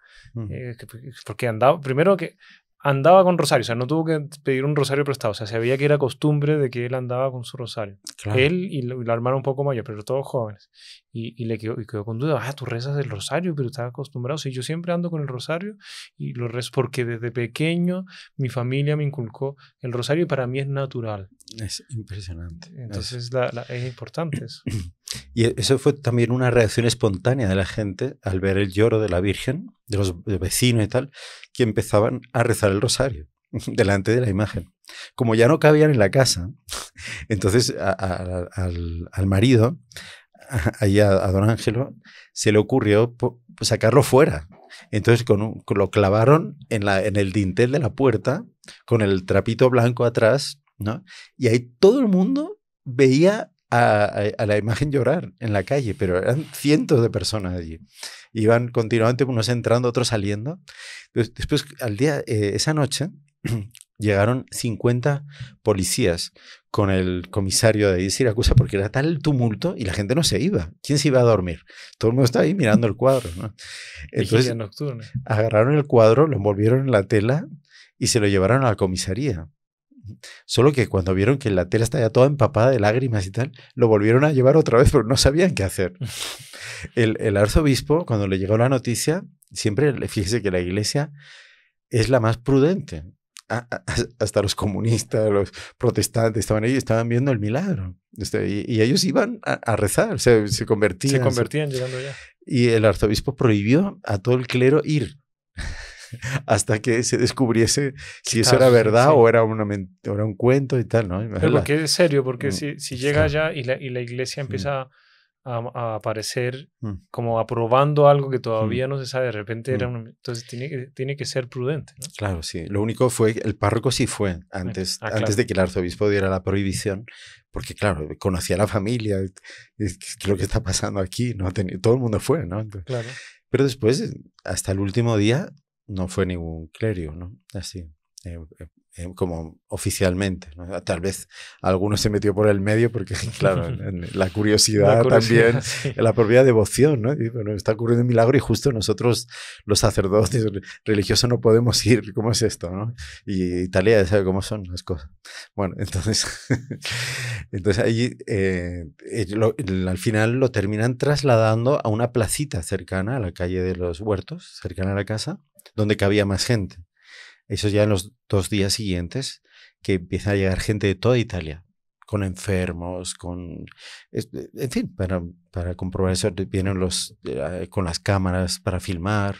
Eh, pues, porque andaba, primero que andaba con rosario, o sea, no tuvo que pedir un rosario prestado, o sea, se sabía que era costumbre de que él andaba con su rosario. Él y la, hermana un poco mayor, pero todos jóvenes. Y, le quedó, quedó, con duda, ah, tú rezas el rosario, pero estás acostumbrado. Sí, yo siempre ando con el rosario y lo rezo porque desde pequeño mi familia me inculcó el rosario y para mí es natural.
Es impresionante.
Entonces es, es importante eso.
Y e, eso fue también una reacción espontánea de la gente al ver el lloro de la Virgen, de los vecinos y tal, que empezaban a rezar el rosario delante de la imagen. Como ya no cabían en la casa, entonces al, marido, ahí a, don Ángelo, se le ocurrió sacarlo fuera. Entonces con lo clavaron en, la, en el dintel de la puerta, con el trapito blanco atrás, ¿no? Y ahí todo el mundo veía a, la imagen llorar en la calle, pero eran cientos de personas allí. Iban continuamente unos entrando, otros saliendo. Después, al día, eh, esa noche, llegaron 50 policías con el comisario de Siracusa porque era tal tumulto y la gente no se iba. ¿Quién se iba a dormir? Todo el mundo estaba ahí mirando el cuadro. Entonces, agarraron el cuadro, lo envolvieron en la tela y se lo llevaron a la comisaría. Solo que cuando vieron que la tela estaba ya toda empapada de lágrimas y tal, lo volvieron a llevar otra vez, pero no sabían qué hacer. El, arzobispo, cuando le llegó la noticia, siempre, le fíjese que la iglesia es la más prudente. hasta los comunistas, los protestantes estaban ahí, estaban viendo el milagro. Este, y, ellos iban a, rezar, se, se, convertían. Se convertían llegando ya. Y el arzobispo prohibió a todo el clero ir. hasta que se descubriese si eso era verdad o era, una, era un cuento y tal, ¿no? Pero que es serio, porque mm, si, si, llega allá
y la, y la iglesia empieza a, aparecer mm. como aprobando algo que mm. todavía no se sabe, de repente era un, Entonces tiene que, tiene que ser prudente. ¿no? Claro,
sí. Lo único fue, el párroco sí fue antes, ah, antes de que el arzobispo diera la prohibición, porque claro, conocía la familia, es lo que está pasando aquí, ¿no? Todo el mundo fue, ¿no? claro. Pero después, hasta el último día, no fue ningún clerio, ¿no? Así, eh, eh, eh, como oficialmente. Ah, tal vez alguno se metió por el medio porque, claro, la, curiosidad también, la propia devoción, ¿no? está ocurriendo un milagro y justo nosotros, los sacerdotes religiosos, no podemos ir. ¿Cómo es esto, no? Y Italia sabe cómo son las cosas. Bueno, entonces, entonces ahí al final lo terminan trasladando a una placita cercana a la calle de los huertos, cercana a la casa donde cabía más gente. Eso ya en los dos días siguientes, que empieza a llegar gente de toda Italia, con enfermos, con... Eh, en fin, para, para comprobar eso, vienen los, eh, con las cámaras para filmar,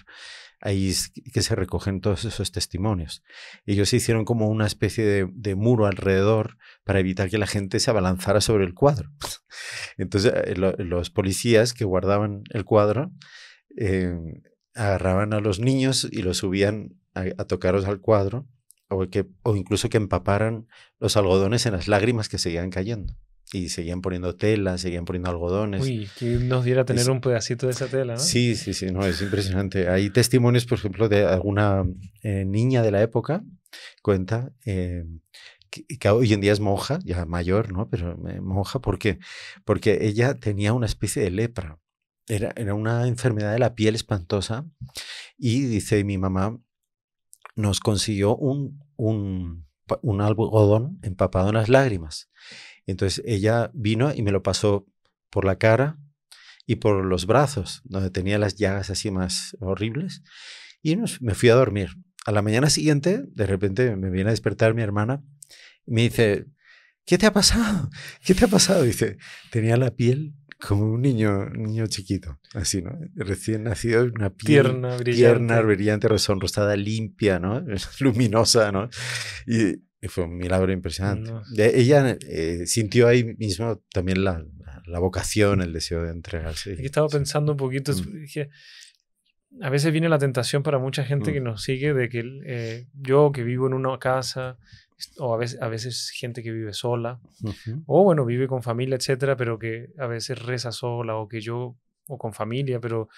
ahí que se recogen todos esos testimonios. Ellos hicieron como una especie de, muro alrededor para evitar que la gente se abalanzara sobre el cuadro. Entonces, eh, los policías que guardaban el cuadro, agarraban a los niños y los subían a, tocaros tocarlos al cuadro o, que, o incluso que empaparan los algodones en las lágrimas que seguían cayendo. Y seguían poniendo tela, seguían poniendo algodones. Uy,
que nos diera tener un pedacito de esa tela, ¿no? Sí,
sí, sí, no, es impresionante. Hay testimonios, por ejemplo, de alguna eh, niña de la época, cuenta, eh, que, hoy en día es monja, ya mayor, ¿no? Pero moja eh, monja, ¿por qué? Porque ella tenía una especie de lepra era, una enfermedad de la piel espantosa y dice mi mamá, nos consiguió un, un, algodón empapado en las lágrimas. Entonces ella vino y me lo pasó por la cara y por los brazos, donde tenía las llagas así más horribles, y me fui a dormir. A la mañana siguiente, de repente me viene a despertar mi hermana y me dice, ¿qué te ha pasado? ¿Qué te ha pasado? Dice, tenía la piel como un niño, niño chiquito, así, ¿no? Recién nacido, una piel tierna, brillante, brillante sonrosada, limpia, ¿no? Luminosa, ¿no? Y, fue un milagro impresionante. Ella eh, sintió ahí mismo también la, la, vocación, el deseo de entregarse. y
estaba pensando un poquito, mm. dije, a veces viene la tentación para mucha gente mm. que nos sigue de que eh, yo que vivo en una casa, o a veces, a veces gente que vive sola, o bueno, vive con familia, etcétera, pero que a veces reza sola, o que yo, o con familia, pero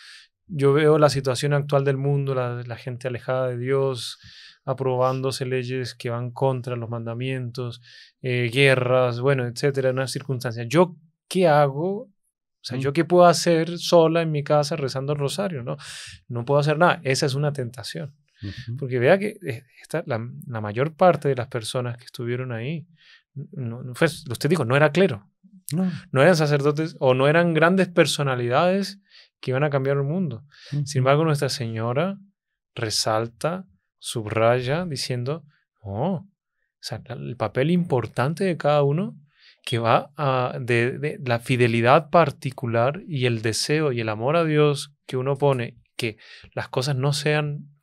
yo veo la situación actual del mundo, la, gente alejada de Dios, aprobándose leyes que van contra los mandamientos, eh, guerras, bueno, etcétera, en una circunstancia ¿Yo qué hago? O sea, ¿yo mm. qué puedo hacer sola en mi casa rezando el rosario? No, no puedo hacer nada. Esa es una tentación. Porque vea que eh, esta, la, mayor parte de las personas que estuvieron ahí, no, pues, usted dijo, no era clero. No. eran sacerdotes o no eran grandes personalidades que iban a cambiar el mundo. Sin embargo, Nuestra Señora resalta, subraya, diciendo, oh, el papel importante de cada uno que va a, de, la fidelidad particular y el deseo y el amor a Dios que uno pone, que las cosas no sean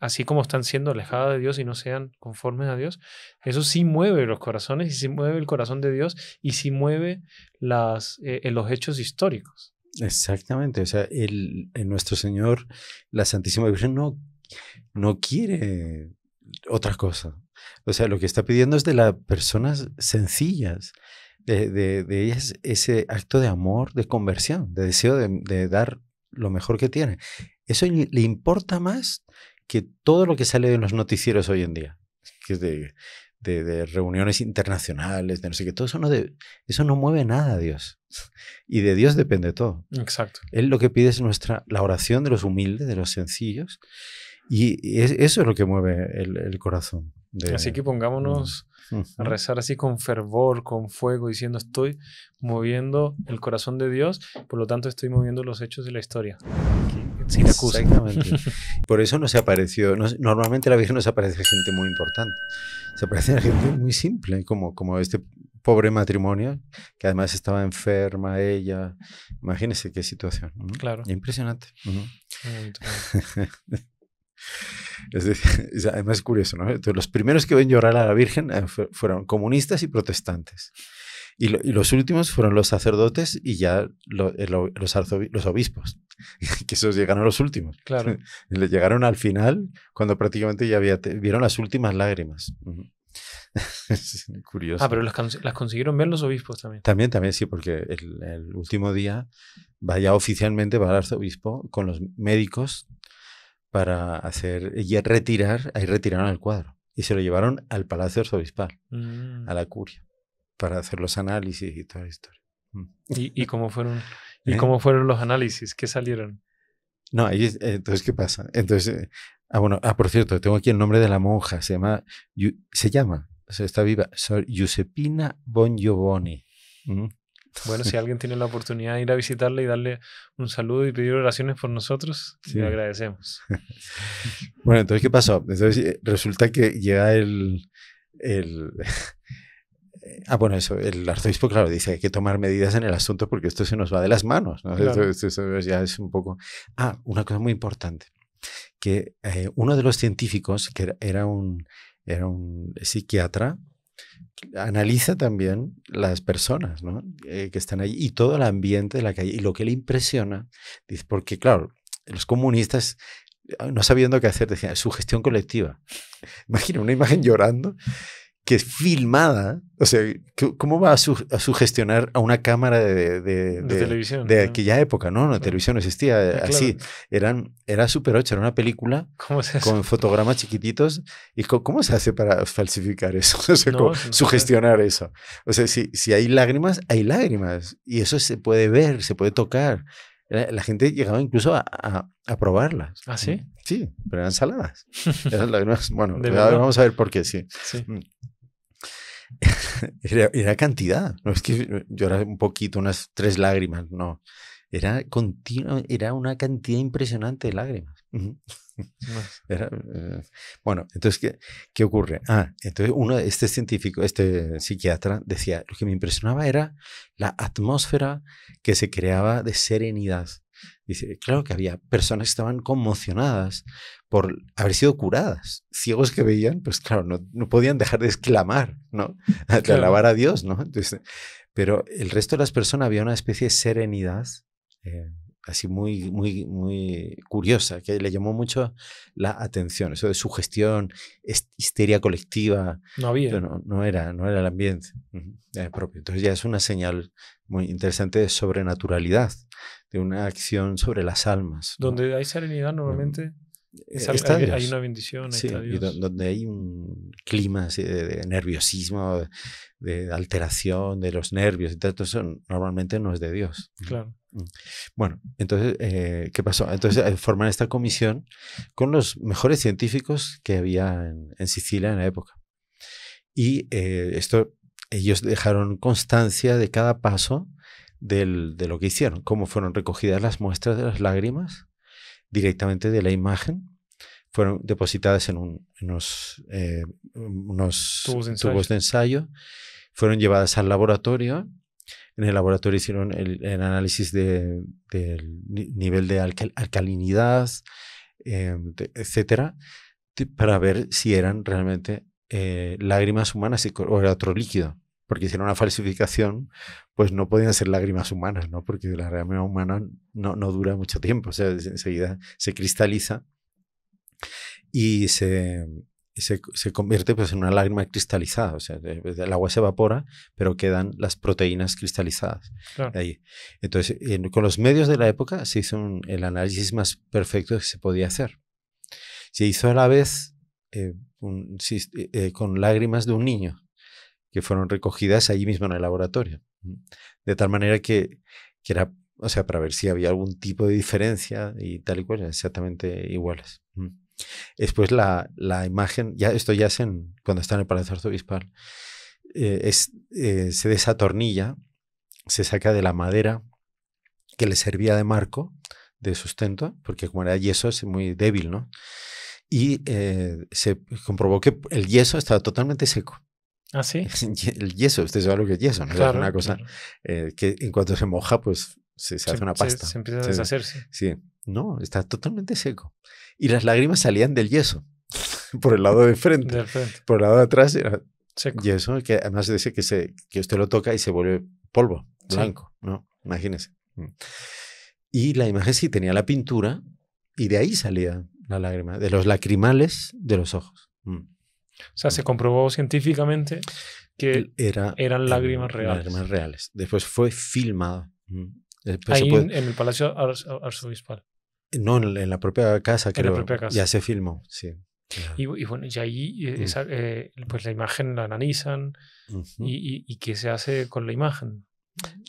así como están siendo alejadas de Dios y no sean conformes a Dios, eso sí mueve los corazones y sí mueve el corazón de Dios y sí mueve las, eh, eh, los hechos históricos.
Exactamente, o sea, el, nuestro Señor, la Santísima Virgen no, no quiere otra cosa. O sea, lo que está pidiendo es de las personas sencillas, de, ellas ese acto de amor, de conversión, de deseo de dar lo mejor que tiene. Eso le importa más que todo lo que sale de los noticieros hoy en día, que es de, reuniones internacionales, de no sé qué, todo eso no, eso no mueve nada a Dios. Y de Dios depende todo. Exacto. Él lo que pide es nuestra, la oración de los humildes, de los sencillos. Y eso es lo que mueve el, corazón. así que pongámonos mm. a
rezar así con fervor, con fuego, diciendo estoy moviendo el corazón de Dios, por lo tanto estoy moviendo los hechos de la historia.
Exactamente. Por eso no se apareció. normalmente la Virgen no se aparece a gente muy importante. Se aparece gente muy simple, como, como este pobre matrimonio, que además estaba enferma ella. Imagínense qué situación. Claro. Impresionante. es decir, además es curioso, ¿no? los primeros que ven llorar a la Virgen eh, fueron comunistas y protestantes. Y, los últimos fueron los sacerdotes y ya los, los, obispos, que esos llegaron los últimos. Claro. Le llegaron al final, cuando prácticamente ya había vieron las últimas lágrimas. es curioso. Ah, pero
las, las, consiguieron ver los obispos
también. También, también, sí, porque el, último día vaya oficialmente va el arzobispo con los médicos para hacer y retirar, ahí retiraron el cuadro y se lo llevaron al Palacio Arzobispal, mm. a la curia para hacer los análisis y toda la historia. Mm.
¿Y, cómo, fueron, ¿y ¿Eh? cómo fueron los análisis? ¿Qué salieron?
No, eh, entonces, ¿qué pasa? Entonces, eh, ah, bueno, ah, por cierto, tengo aquí el nombre de la monja, se llama, se llama, o está viva, Josepina Giuseppina mm.
Bueno, si alguien tiene la oportunidad de ir a visitarle y darle un saludo y pedir oraciones por nosotros, sí. le agradecemos.
bueno, entonces, ¿qué pasó? Entonces, resulta que llega el Ah, bueno, eso, el arzobispo, claro, dice que hay que tomar medidas en el asunto porque esto se nos va de las manos, Esto, ya es un poco... Ah, una cosa muy importante, que eh, uno de los científicos, que era un, era un psiquiatra, analiza también las personas ¿no? Eh, que están allí y todo el ambiente de la calle. Y lo que le impresiona, dice, porque claro, los comunistas ah, no sabiendo qué hacer, decían, gestión colectiva. Imagina una imagen llorando que es filmada, o sea, ¿cómo va a, su, a sugestionar a una cámara de, televisión? De aquella época, ¿no? La no, televisión no existía ah, así. Eran, era Super 8, era una película con fotogramas chiquititos. ¿Y cómo, se hace para falsificar eso? O sea, sugestionar eso. O sea, si, si hay lágrimas, hay lágrimas. Y eso se puede ver, se puede tocar la, gente llegaba incluso a, probarlas. ¿Ah, sí? Mm, sí, pero eran saladas. Eran bueno, vamos a ver por qué, sí. Mm. era, cantidad. No es que llorara un poquito, unas tres lágrimas, no. Era continuo, era una cantidad impresionante de lágrimas. Eh, bueno, entonces, ¿qué, ¿qué, ocurre? Ah, entonces uno, este científico, este psiquiatra decía, lo que me impresionaba era la atmósfera que se creaba de serenidad. Dice, claro que había personas que estaban conmocionadas por haber sido curadas. Ciegos que veían, pues claro, no, no podían dejar de exclamar, ¿no? De alabar a Dios, ¿no? pero el resto de las personas había una especie de serenidad eh, así muy, muy, muy curiosa, que le llamó mucho la atención. Eso de sugestión, histeria colectiva. No había. No, no, era, no era el ambiente propio. Entonces ya es una señal muy interesante de sobrenaturalidad, de una acción sobre las almas.
Donde hay serenidad normalmente. Eh, hay, una bendición, sí, donde
hay un clima de, nerviosismo, de, alteración de los nervios, entonces normalmente no es de Dios. Claro. Mm. Bueno, entonces, eh, ¿qué pasó? Entonces eh, forman esta comisión con los mejores científicos que había en, Sicilia en la época. Y eh, esto, ellos dejaron constancia de cada paso de lo que hicieron, cómo fueron recogidas las muestras de las lágrimas directamente de la imagen, fueron depositadas en, un, en unos, tubos de ensayo, fueron llevadas al laboratorio en el laboratorio hicieron el, análisis del nivel de alcalinidad, eh, etcétera, para ver si eran realmente eh, lágrimas humanas o era otro líquido. Porque era una falsificación, pues no podían ser lágrimas humanas, ¿no? Porque la lágrima humana no, no dura mucho tiempo, o sea, enseguida se cristaliza y se, se, convierte pues, en una lágrima cristalizada. O sea, pues, el agua se evapora, pero quedan las proteínas cristalizadas ahí. Entonces, con los medios de la época se hizo el análisis más perfecto que se podía hacer. Se hizo a la vez eh, eh, con lágrimas de un niño que fueron recogidas allí mismo en el laboratorio. De tal manera que, que era, o sea, para ver si había algún tipo de diferencia y tal y cual, exactamente iguales. Después la, la imagen, ya, esto ya es en, cuando está en el Palacio Arzobispal, eh, es, eh, se desatornilla, se saca de la madera que le servía de marco, de sustento, porque como era yeso es muy débil, ¿no? Y eh, se comprobó que el yeso estaba totalmente seco. ¿Ah, sí? El yeso, usted sabe lo que es yeso, ¿no? es una cosa que en cuanto se moja, pues se, se, hace una pasta. Se, empieza a deshacerse. Sí, no, está totalmente seco y las lágrimas salían del yeso, por el lado de frente. Por el lado de atrás era yeso, que además dice que, se, que usted lo toca y se vuelve polvo blanco, ¿no? Imagínese. Y la imagen sí tenía la pintura y de ahí salía la lágrima, de los lacrimales de los ojos. Mm. O
sea, se comprobó científicamente que eran lágrimas reales.
Después fue filmado. Mm. Eh, pues en
el Palacio Arzobispal.
No, en la, propia casa, creo. Ya se filmó, sí.
Y, bueno, y ahí eh, mm. eh, pues la imagen la analizan y, y, qué se hace con la
imagen.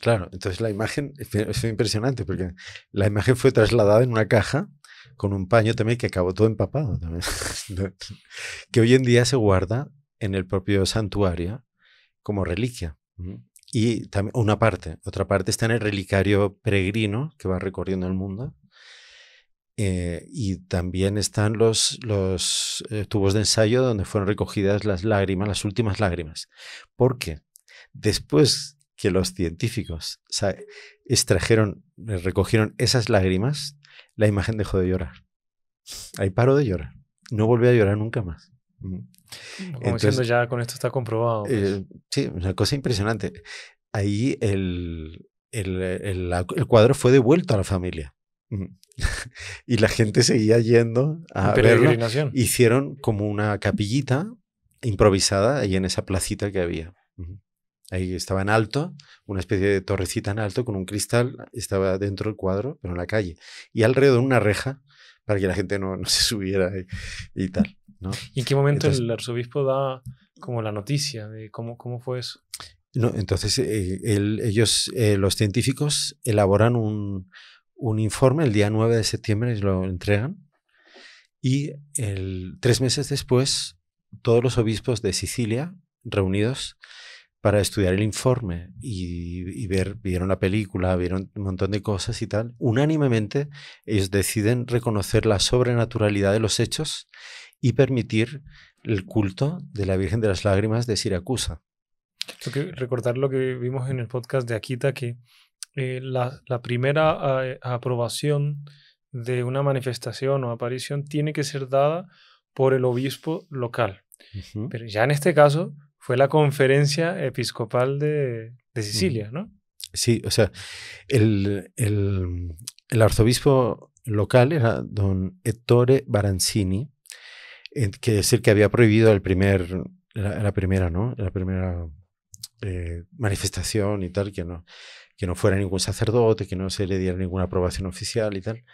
Claro, entonces la imagen es impresionante porque la imagen fue trasladada en una caja con un paño también que acabó todo empapado también, que hoy en día se guarda en el propio santuario como reliquia. Y también una parte, otra parte está en el relicario peregrino que va recorriendo el mundo eh, y también están los, los eh, tubos de ensayo donde fueron recogidas las lágrimas, las últimas lágrimas. Porque después que los científicos extrajeron, eh, recogieron esas lágrimas, la imagen dejó de llorar. Ahí paró de llorar. No volvió a llorar nunca más. Entonces,
ya con esto está comprobado. Pues.
sí, una cosa impresionante. Ahí el, el cuadro fue devuelto a la familia. y la gente seguía yendo a verlo. Hicieron como una capillita improvisada ahí en esa placita que había. Ahí estaba en alto, una especie de torrecita en alto con un cristal, estaba dentro del cuadro, pero en la calle. Y alrededor una reja para que la gente no, se subiera y, tal.
¿Y en qué momento el arzobispo da como la noticia de cómo, cómo fue eso?
No, entonces eh, ellos, eh, los científicos, elaboran un, un informe el día 9 de septiembre, y lo entregan, y el, tres meses después, todos los obispos de Sicilia reunidos para estudiar el informe y, ver, vieron la película, vieron un montón de cosas y tal, unánimemente ellos deciden reconocer la sobrenaturalidad de los hechos y permitir el culto de la Virgen de las Lágrimas de Siracusa.
que recordar lo que vimos en el podcast de Akita, que eh, la, primera eh, aprobación de una manifestación o aparición tiene que ser dada por el obispo local. Pero ya en este caso fue la conferencia episcopal de, de Sicilia, ¿no?
Sí, o sea, el, el, arzobispo local era don Ettore Baranzini, eh, que es que había prohibido el primer, la, primera, ¿no? La primera manifestación y tal, que no que no fuera ningún sacerdote, que no se le diera ninguna aprobación oficial y tal,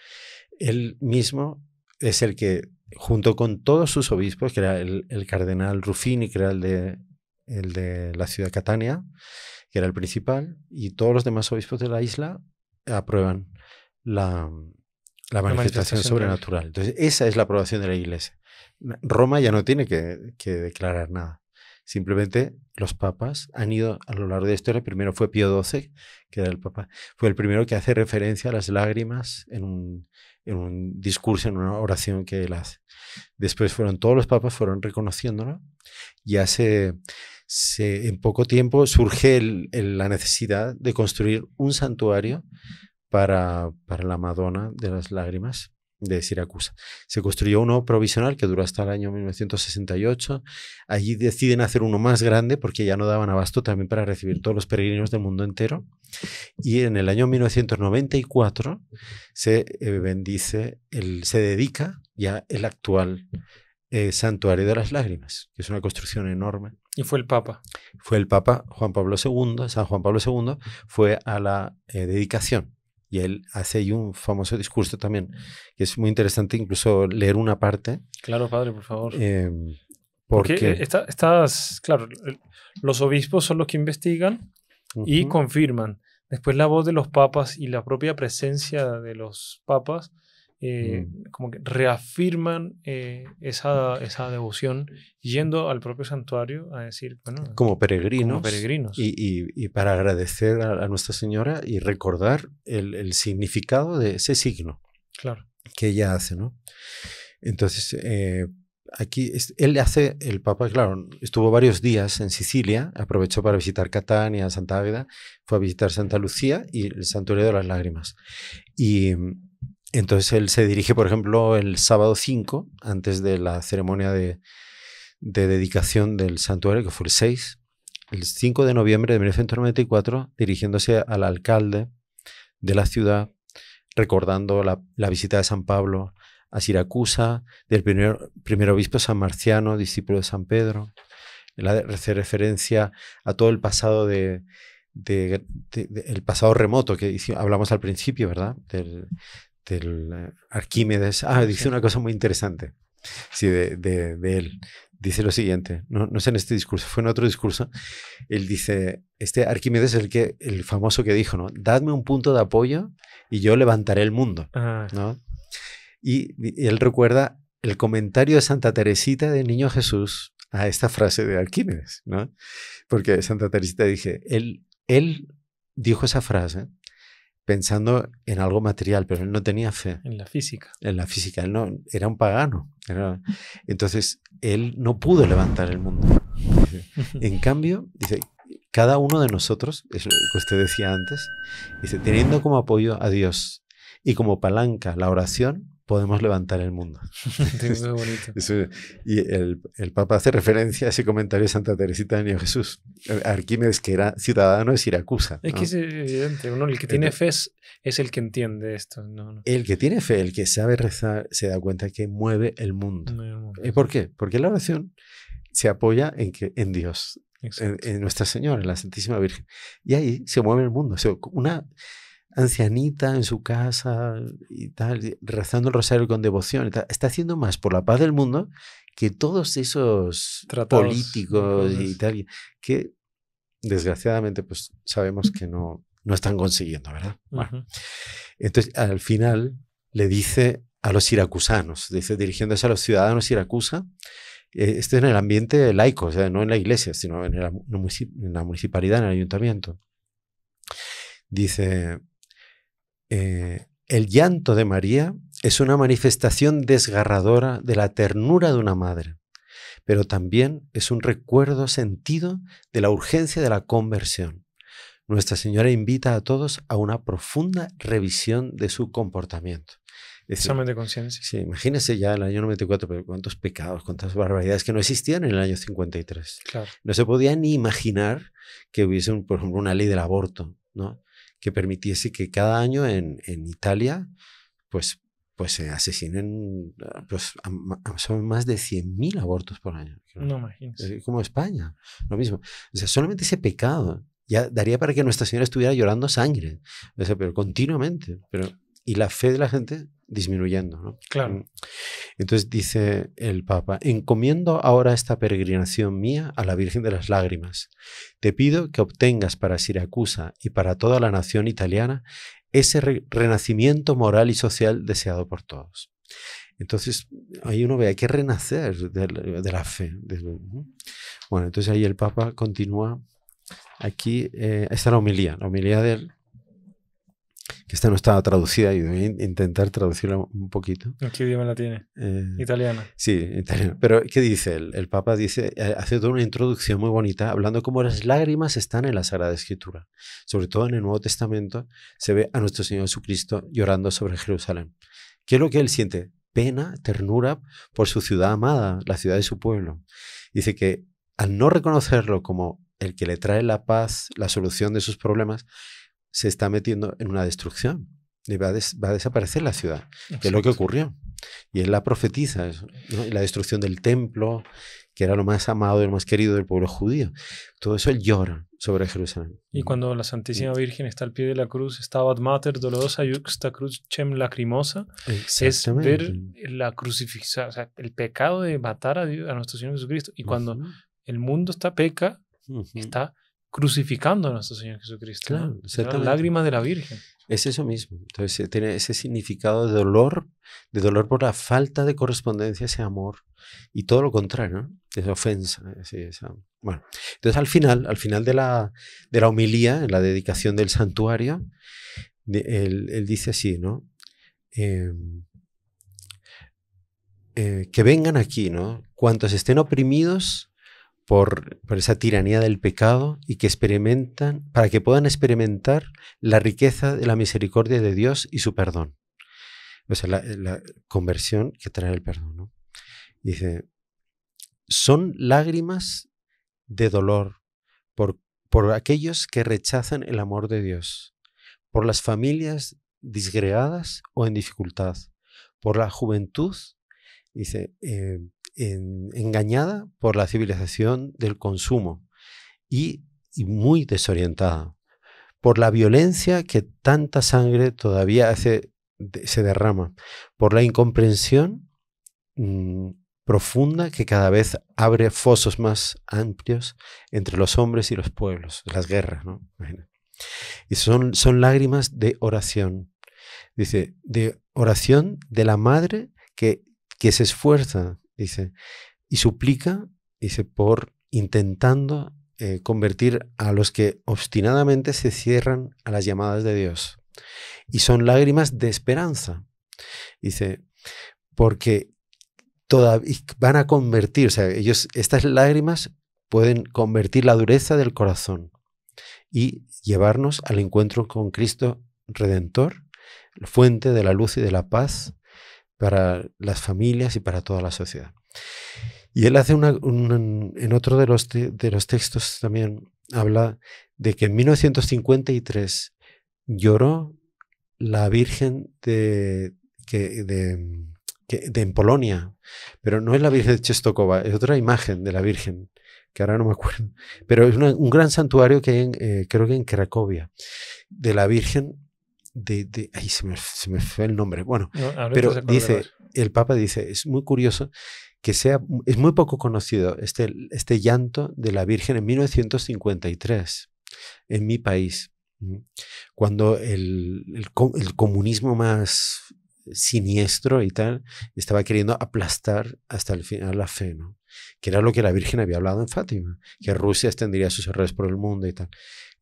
él mismo es el que, junto con todos sus obispos, que era el, cardenal Ruffini, que era el de, la ciudad Catania, que era el principal, y todos los demás obispos de la isla aprueban la, manifestación, sobrenatural. Entonces, esa es la aprobación de la Iglesia. Roma ya no tiene que declarar nada. Simplemente los papas han ido a lo largo de la historia. Primero fue Pío XII, que era el papa. Fue el primero que hace referencia a las lágrimas en un, discurso, en una oración que él hace. Después fueron todos los papas, fueron reconociéndolo. Ya se, en poco tiempo surge la necesidad de construir un santuario para, para la Madonna de las Lágrimas de Siracusa. Se construyó uno provisional que duró hasta el año 1968. Allí deciden hacer uno más grande porque ya no daban abasto también para recibir todos los peregrinos del mundo entero. Y en el año 1994 se eh, bendice, se dedica ya el actual eh, Santuario de las Lágrimas, que es una construcción enorme. Y fue el Papa. Fue el Papa Juan Pablo II, San Juan Pablo II, fue a la eh, dedicación y él hace ahí un famoso discurso también, que es muy interesante incluso leer una parte.
Claro, padre, por favor. Em, porque, eh, claro, los obispos son los que investigan y confirman. Después la voz de los papas y la propia presencia de los papas eh, mm. como que reafirman eh, esa, esa, devoción yendo al propio santuario a decir, bueno, como peregrinos. peregrinos.
Y, y, y, para agradecer a, Nuestra Señora y recordar el, el, significado de ese signo claro. que ella hace, ¿no? Entonces, eh, aquí él hace, el Papa, claro, estuvo varios días en Sicilia, aprovechó para visitar Catania, Santa Águeda, fue a visitar Santa Lucía y el Santuario de las Lágrimas. Y entonces él se dirige, por ejemplo, el sábado 5, antes de la ceremonia de, dedicación del santuario, que fue el 6, el 5 de noviembre de 1994, dirigiéndose al alcalde de la ciudad, recordando la, visita de San Pablo a Siracusa, del primer, primer obispo San Marciano, discípulo de San Pedro. la hace referencia a todo el pasado de, el pasado remoto que hablamos al principio, ¿verdad? Este, eh, Arquímedes. Ah, dice una cosa muy interesante. de, él. Dice lo siguiente, no, no es en este discurso, fue en otro discurso. Él dice, este Arquímedes es el, que, el famoso que dijo, ¿no? Dadme un punto de apoyo y yo levantaré el mundo, ah. ¿no? Y, él recuerda el comentario de Santa Teresita del Niño Jesús a esta frase de Arquímedes, ¿no? Porque Santa Teresita dije, él, él dijo esa frase pensando en algo material, pero él no tenía fe. En la física. En la física, él no, era un pagano. entonces, él no pudo levantar el mundo. En cambio, dice, cada uno de nosotros, es lo que usted decía antes, dice, teniendo como apoyo a Dios y como palanca la oración, podemos levantar el mundo. muy bonito. y el, el, Papa hace referencia a ese comentario de Santa Teresita de Niño Jesús, eh, Arquímedes, que era ciudadano de Siracusa. Es que es
evidente, el que eh, tiene eh, fe es, el que entiende esto. No,
El que tiene fe, el que sabe rezar, se da cuenta que mueve el mundo. ¿Y por qué? Porque la oración se apoya en, que, en Dios, en, en, Nuestra Señora, en la Santísima Virgen. Y ahí se mueve el mundo. O sea, una ancianita en su casa y tal, rezando el rosario con devoción. Está haciendo más por la paz del mundo que todos esos políticos y tal, que desgraciadamente pues sabemos que no, no están consiguiendo, ¿verdad? Entonces, al final le dice a los siracusanos, dice, dirigiéndose a los ciudadanos siracusa, eh, esto en el ambiente laico, o sea, no en la iglesia, sino en la municipalidad, en el ayuntamiento. Dice, eh, el llanto de María es una manifestación desgarradora de la ternura de una madre, pero también es un recuerdo sentido de la urgencia de la conversión. Nuestra Señora invita a todos a una profunda revisión de su comportamiento. Examen de conciencia. Sí, imagínese ya el año 94, pero cuántos pecados, cuántas barbaridades que no existían en el año 53. Claro. No se podía ni imaginar que hubiese, un, por ejemplo, una ley del aborto, ¿no? que permitiese que cada año en, en Italia pues, pues se asesinen, ah, pues son más de 100.000 abortos por año. No imagínese. Como España, lo mismo. O sea, solamente ese pecado ya daría para que Nuestra Señora estuviera llorando sangre, o sea, pero continuamente. Pero, y la fe de la gente disminuyendo. Claro. Mm. Entonces dice el Papa, encomiendo ahora esta peregrinación mía a la Virgen de las Lágrimas. Te pido que obtengas para Siracusa y para toda la nación italiana ese renacimiento moral y social deseado por todos. Entonces, ahí uno ve, hay que renacer de, la fe. bueno, entonces ahí el Papa continúa aquí, eh, está la homilía, la homilía del que esta no estaba traducida y voy a intentar traducirla un poquito.
¿En qué idioma la tiene? Eh, italiana.
Sí, italiano. Pero, ¿qué dice? El, Papa dice, eh, hace toda una introducción muy bonita hablando cómo las lágrimas están en la Sagrada Escritura. Sobre todo en el Nuevo Testamento se ve a nuestro Señor Jesucristo llorando sobre Jerusalén. ¿Qué es lo que él siente? Pena, ternura por su ciudad amada, la ciudad de su pueblo. Dice que al no reconocerlo como el que le trae la paz, la solución de sus problemas, se está metiendo en una destrucción y va a, desaparecer la ciudad, es lo que ocurrió. Y él la profetiza, la destrucción del templo, que era lo más amado y lo más querido del pueblo judío. Todo eso él llora sobre Jerusalén.
Y cuando la Santísima Virgen está al pie de la cruz, está Mater dolorosa, cruz chem lacrimosa, es ver la crucifixión, o sea, el pecado de matar a, nuestro Señor Jesucristo. Y cuando el mundo está peca, está crucificando a nuestro Señor Jesucristo. Claro, La lágrima
de la Virgen. Es eso mismo. Entonces eh, tiene ese significado de dolor, de dolor por la falta de correspondencia ese amor y todo lo contrario, de esa ofensa. Eh, bueno, entonces al final, al final de la, de la homilía, en la dedicación del santuario, él, dice así, ¿no? Em, eh, que vengan aquí, ¿no? Cuantos estén oprimidos por, esa tiranía del pecado y que experimentan, para que puedan experimentar la riqueza de la misericordia de Dios y su perdón. O sea, la, conversión que trae el perdón. ¿no? Dice, son lágrimas de dolor por, por aquellos que rechazan el amor de Dios, por las familias disgregadas o en dificultad, por la juventud, dice, eh, engañada por la civilización del consumo y, muy desorientada por la violencia que tanta sangre todavía hace, se derrama, por la incomprensión mm, profunda que cada vez abre fosos más amplios entre los hombres y los pueblos, las guerras. Y son, son lágrimas de oración. Dice, de oración de la madre que, que se esfuerza dice, y suplica, dice, por intentando eh, convertir a los que obstinadamente se cierran a las llamadas de Dios. Y son lágrimas de esperanza. Dice, porque todavía van a convertir, o sea, ellos, estas lágrimas pueden convertir la dureza del corazón y llevarnos al encuentro con Cristo Redentor, fuente de la luz y de la paz, para las familias y para toda la sociedad. Y él hace una, en otro de los, de los textos también habla de que en 1953 lloró la Virgen de, de, en Polonia, pero no es la Virgen de Chestokova, es otra imagen de la Virgen, que ahora no me acuerdo, pero es un gran santuario que hay, eh, creo que en Cracovia, de la Virgen de, se me, fue el nombre, bueno, pero dice, el Papa dice, es muy curioso que sea, es muy poco conocido este, este llanto de la Virgen en 1953 en mi país, mm. cuando el, comunismo más siniestro y tal, estaba queriendo aplastar hasta el final la fe, ¿no? que era lo que la Virgen había hablado en Fátima, que Rusia extendiría sus errores por el mundo y tal.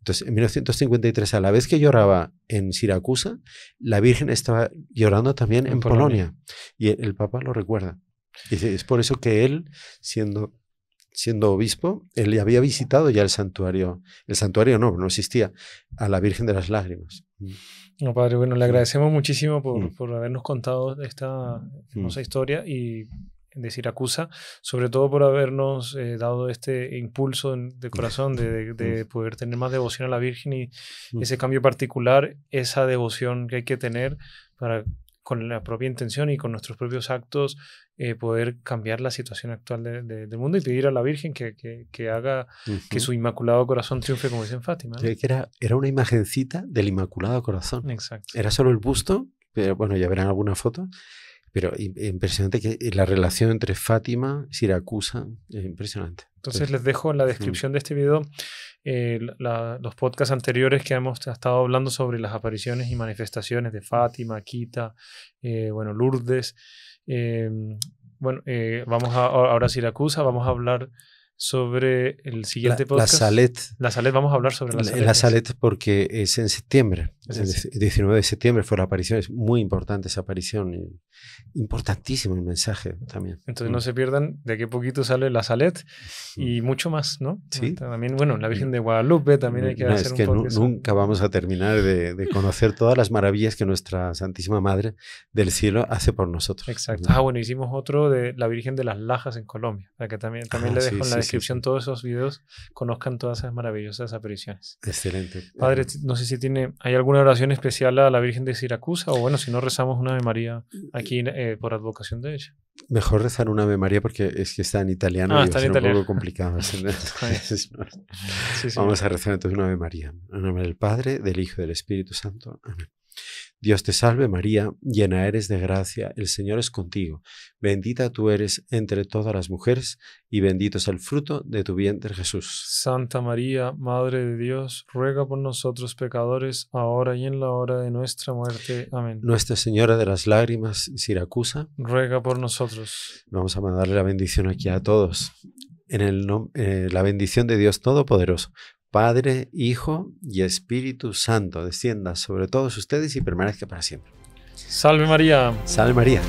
Entonces, en 1953, a la vez que lloraba en Siracusa, la Virgen estaba llorando también en, Polonia. Y el, Papa lo recuerda. Y es por eso que él, siendo, siendo obispo, él había visitado ya el santuario. El santuario no, no existía. A la Virgen de las Lágrimas. Mm.
No, padre, bueno, le agradecemos muchísimo por, mm. por habernos contado esta mm. hermosa historia y de Siracusa, sobre todo por habernos eh, dado este impulso de corazón, mm. de, poder tener más devoción a la Virgen y mm. ese cambio particular, esa devoción que hay que tener para con la propia intención y con nuestros propios actos eh, poder cambiar la situación actual del mundo y pedir a la Virgen que, haga que su Inmaculado Corazón triunfe, como en Fátima. Era, era
una imagencita del Inmaculado Corazón. Exacto. Era solo el busto, pero bueno, ya verán alguna foto, pero impresionante que eh, la relación entre Fátima y Siracusa es impresionante.
Entonces les dejo en la descripción de este video eh, los podcasts anteriores que hemos estado hablando sobre las apariciones y manifestaciones de Fátima, Quita, eh, bueno, Lourdes. bueno, vamos a, ahora Siracusa, vamos a hablar sobre el siguiente podcast. La Salet. La Salet, vamos a hablar sobre la Salet. La
Salet porque es en septiembre. El 19 de septiembre fue la aparición, es muy importante esa aparición, importantísimo el mensaje también. Entonces no
mm. se pierdan, de qué poquito sale la Salet y mm. mucho más, ¿no? Sí. También, bueno, la Virgen mm. de Guadalupe también hay que no, hacer es que Nunca
vamos a terminar de, conocer todas las maravillas que nuestra Santísima Madre del Cielo hace por nosotros. Exacto. Ah,
bueno, hicimos otro de la Virgen de las Lajas en Colombia, para que también, también ah, le dejo en la descripción todos esos videos, conozcan todas esas maravillosas apariciones. Excelente. Padre, no sé si tiene, ¿hay alguna oración especial a la Virgen de Siracusa? O bueno, si no rezamos una Ave María aquí mm, eh, por advocación de ella.
Mejor rezar una Ave María porque es que está en italiano ah, y está un poco complicado. Vamos a rezar entonces una Ave María. En nombre del Padre, del Hijo y del Espíritu Santo. Amén. Dios te salve María, llena eres de gracia, el Señor es contigo, bendita tú eres entre todas las mujeres y bendito es el fruto de tu vientre Jesús.
Santa María, Madre de Dios, ruega por nosotros pecadores, ahora y en la hora de nuestra muerte. Amén.
Nuestra Señora de las Lágrimas, Siracusa,
ruega por nosotros.
Vamos a mandarle la bendición aquí a todos. En el eh, la bendición de Dios Todopoderoso, Padre, Hijo y Espíritu Santo, descienda sobre todos ustedes y permanezca para siempre.
Salve María. Salve
María.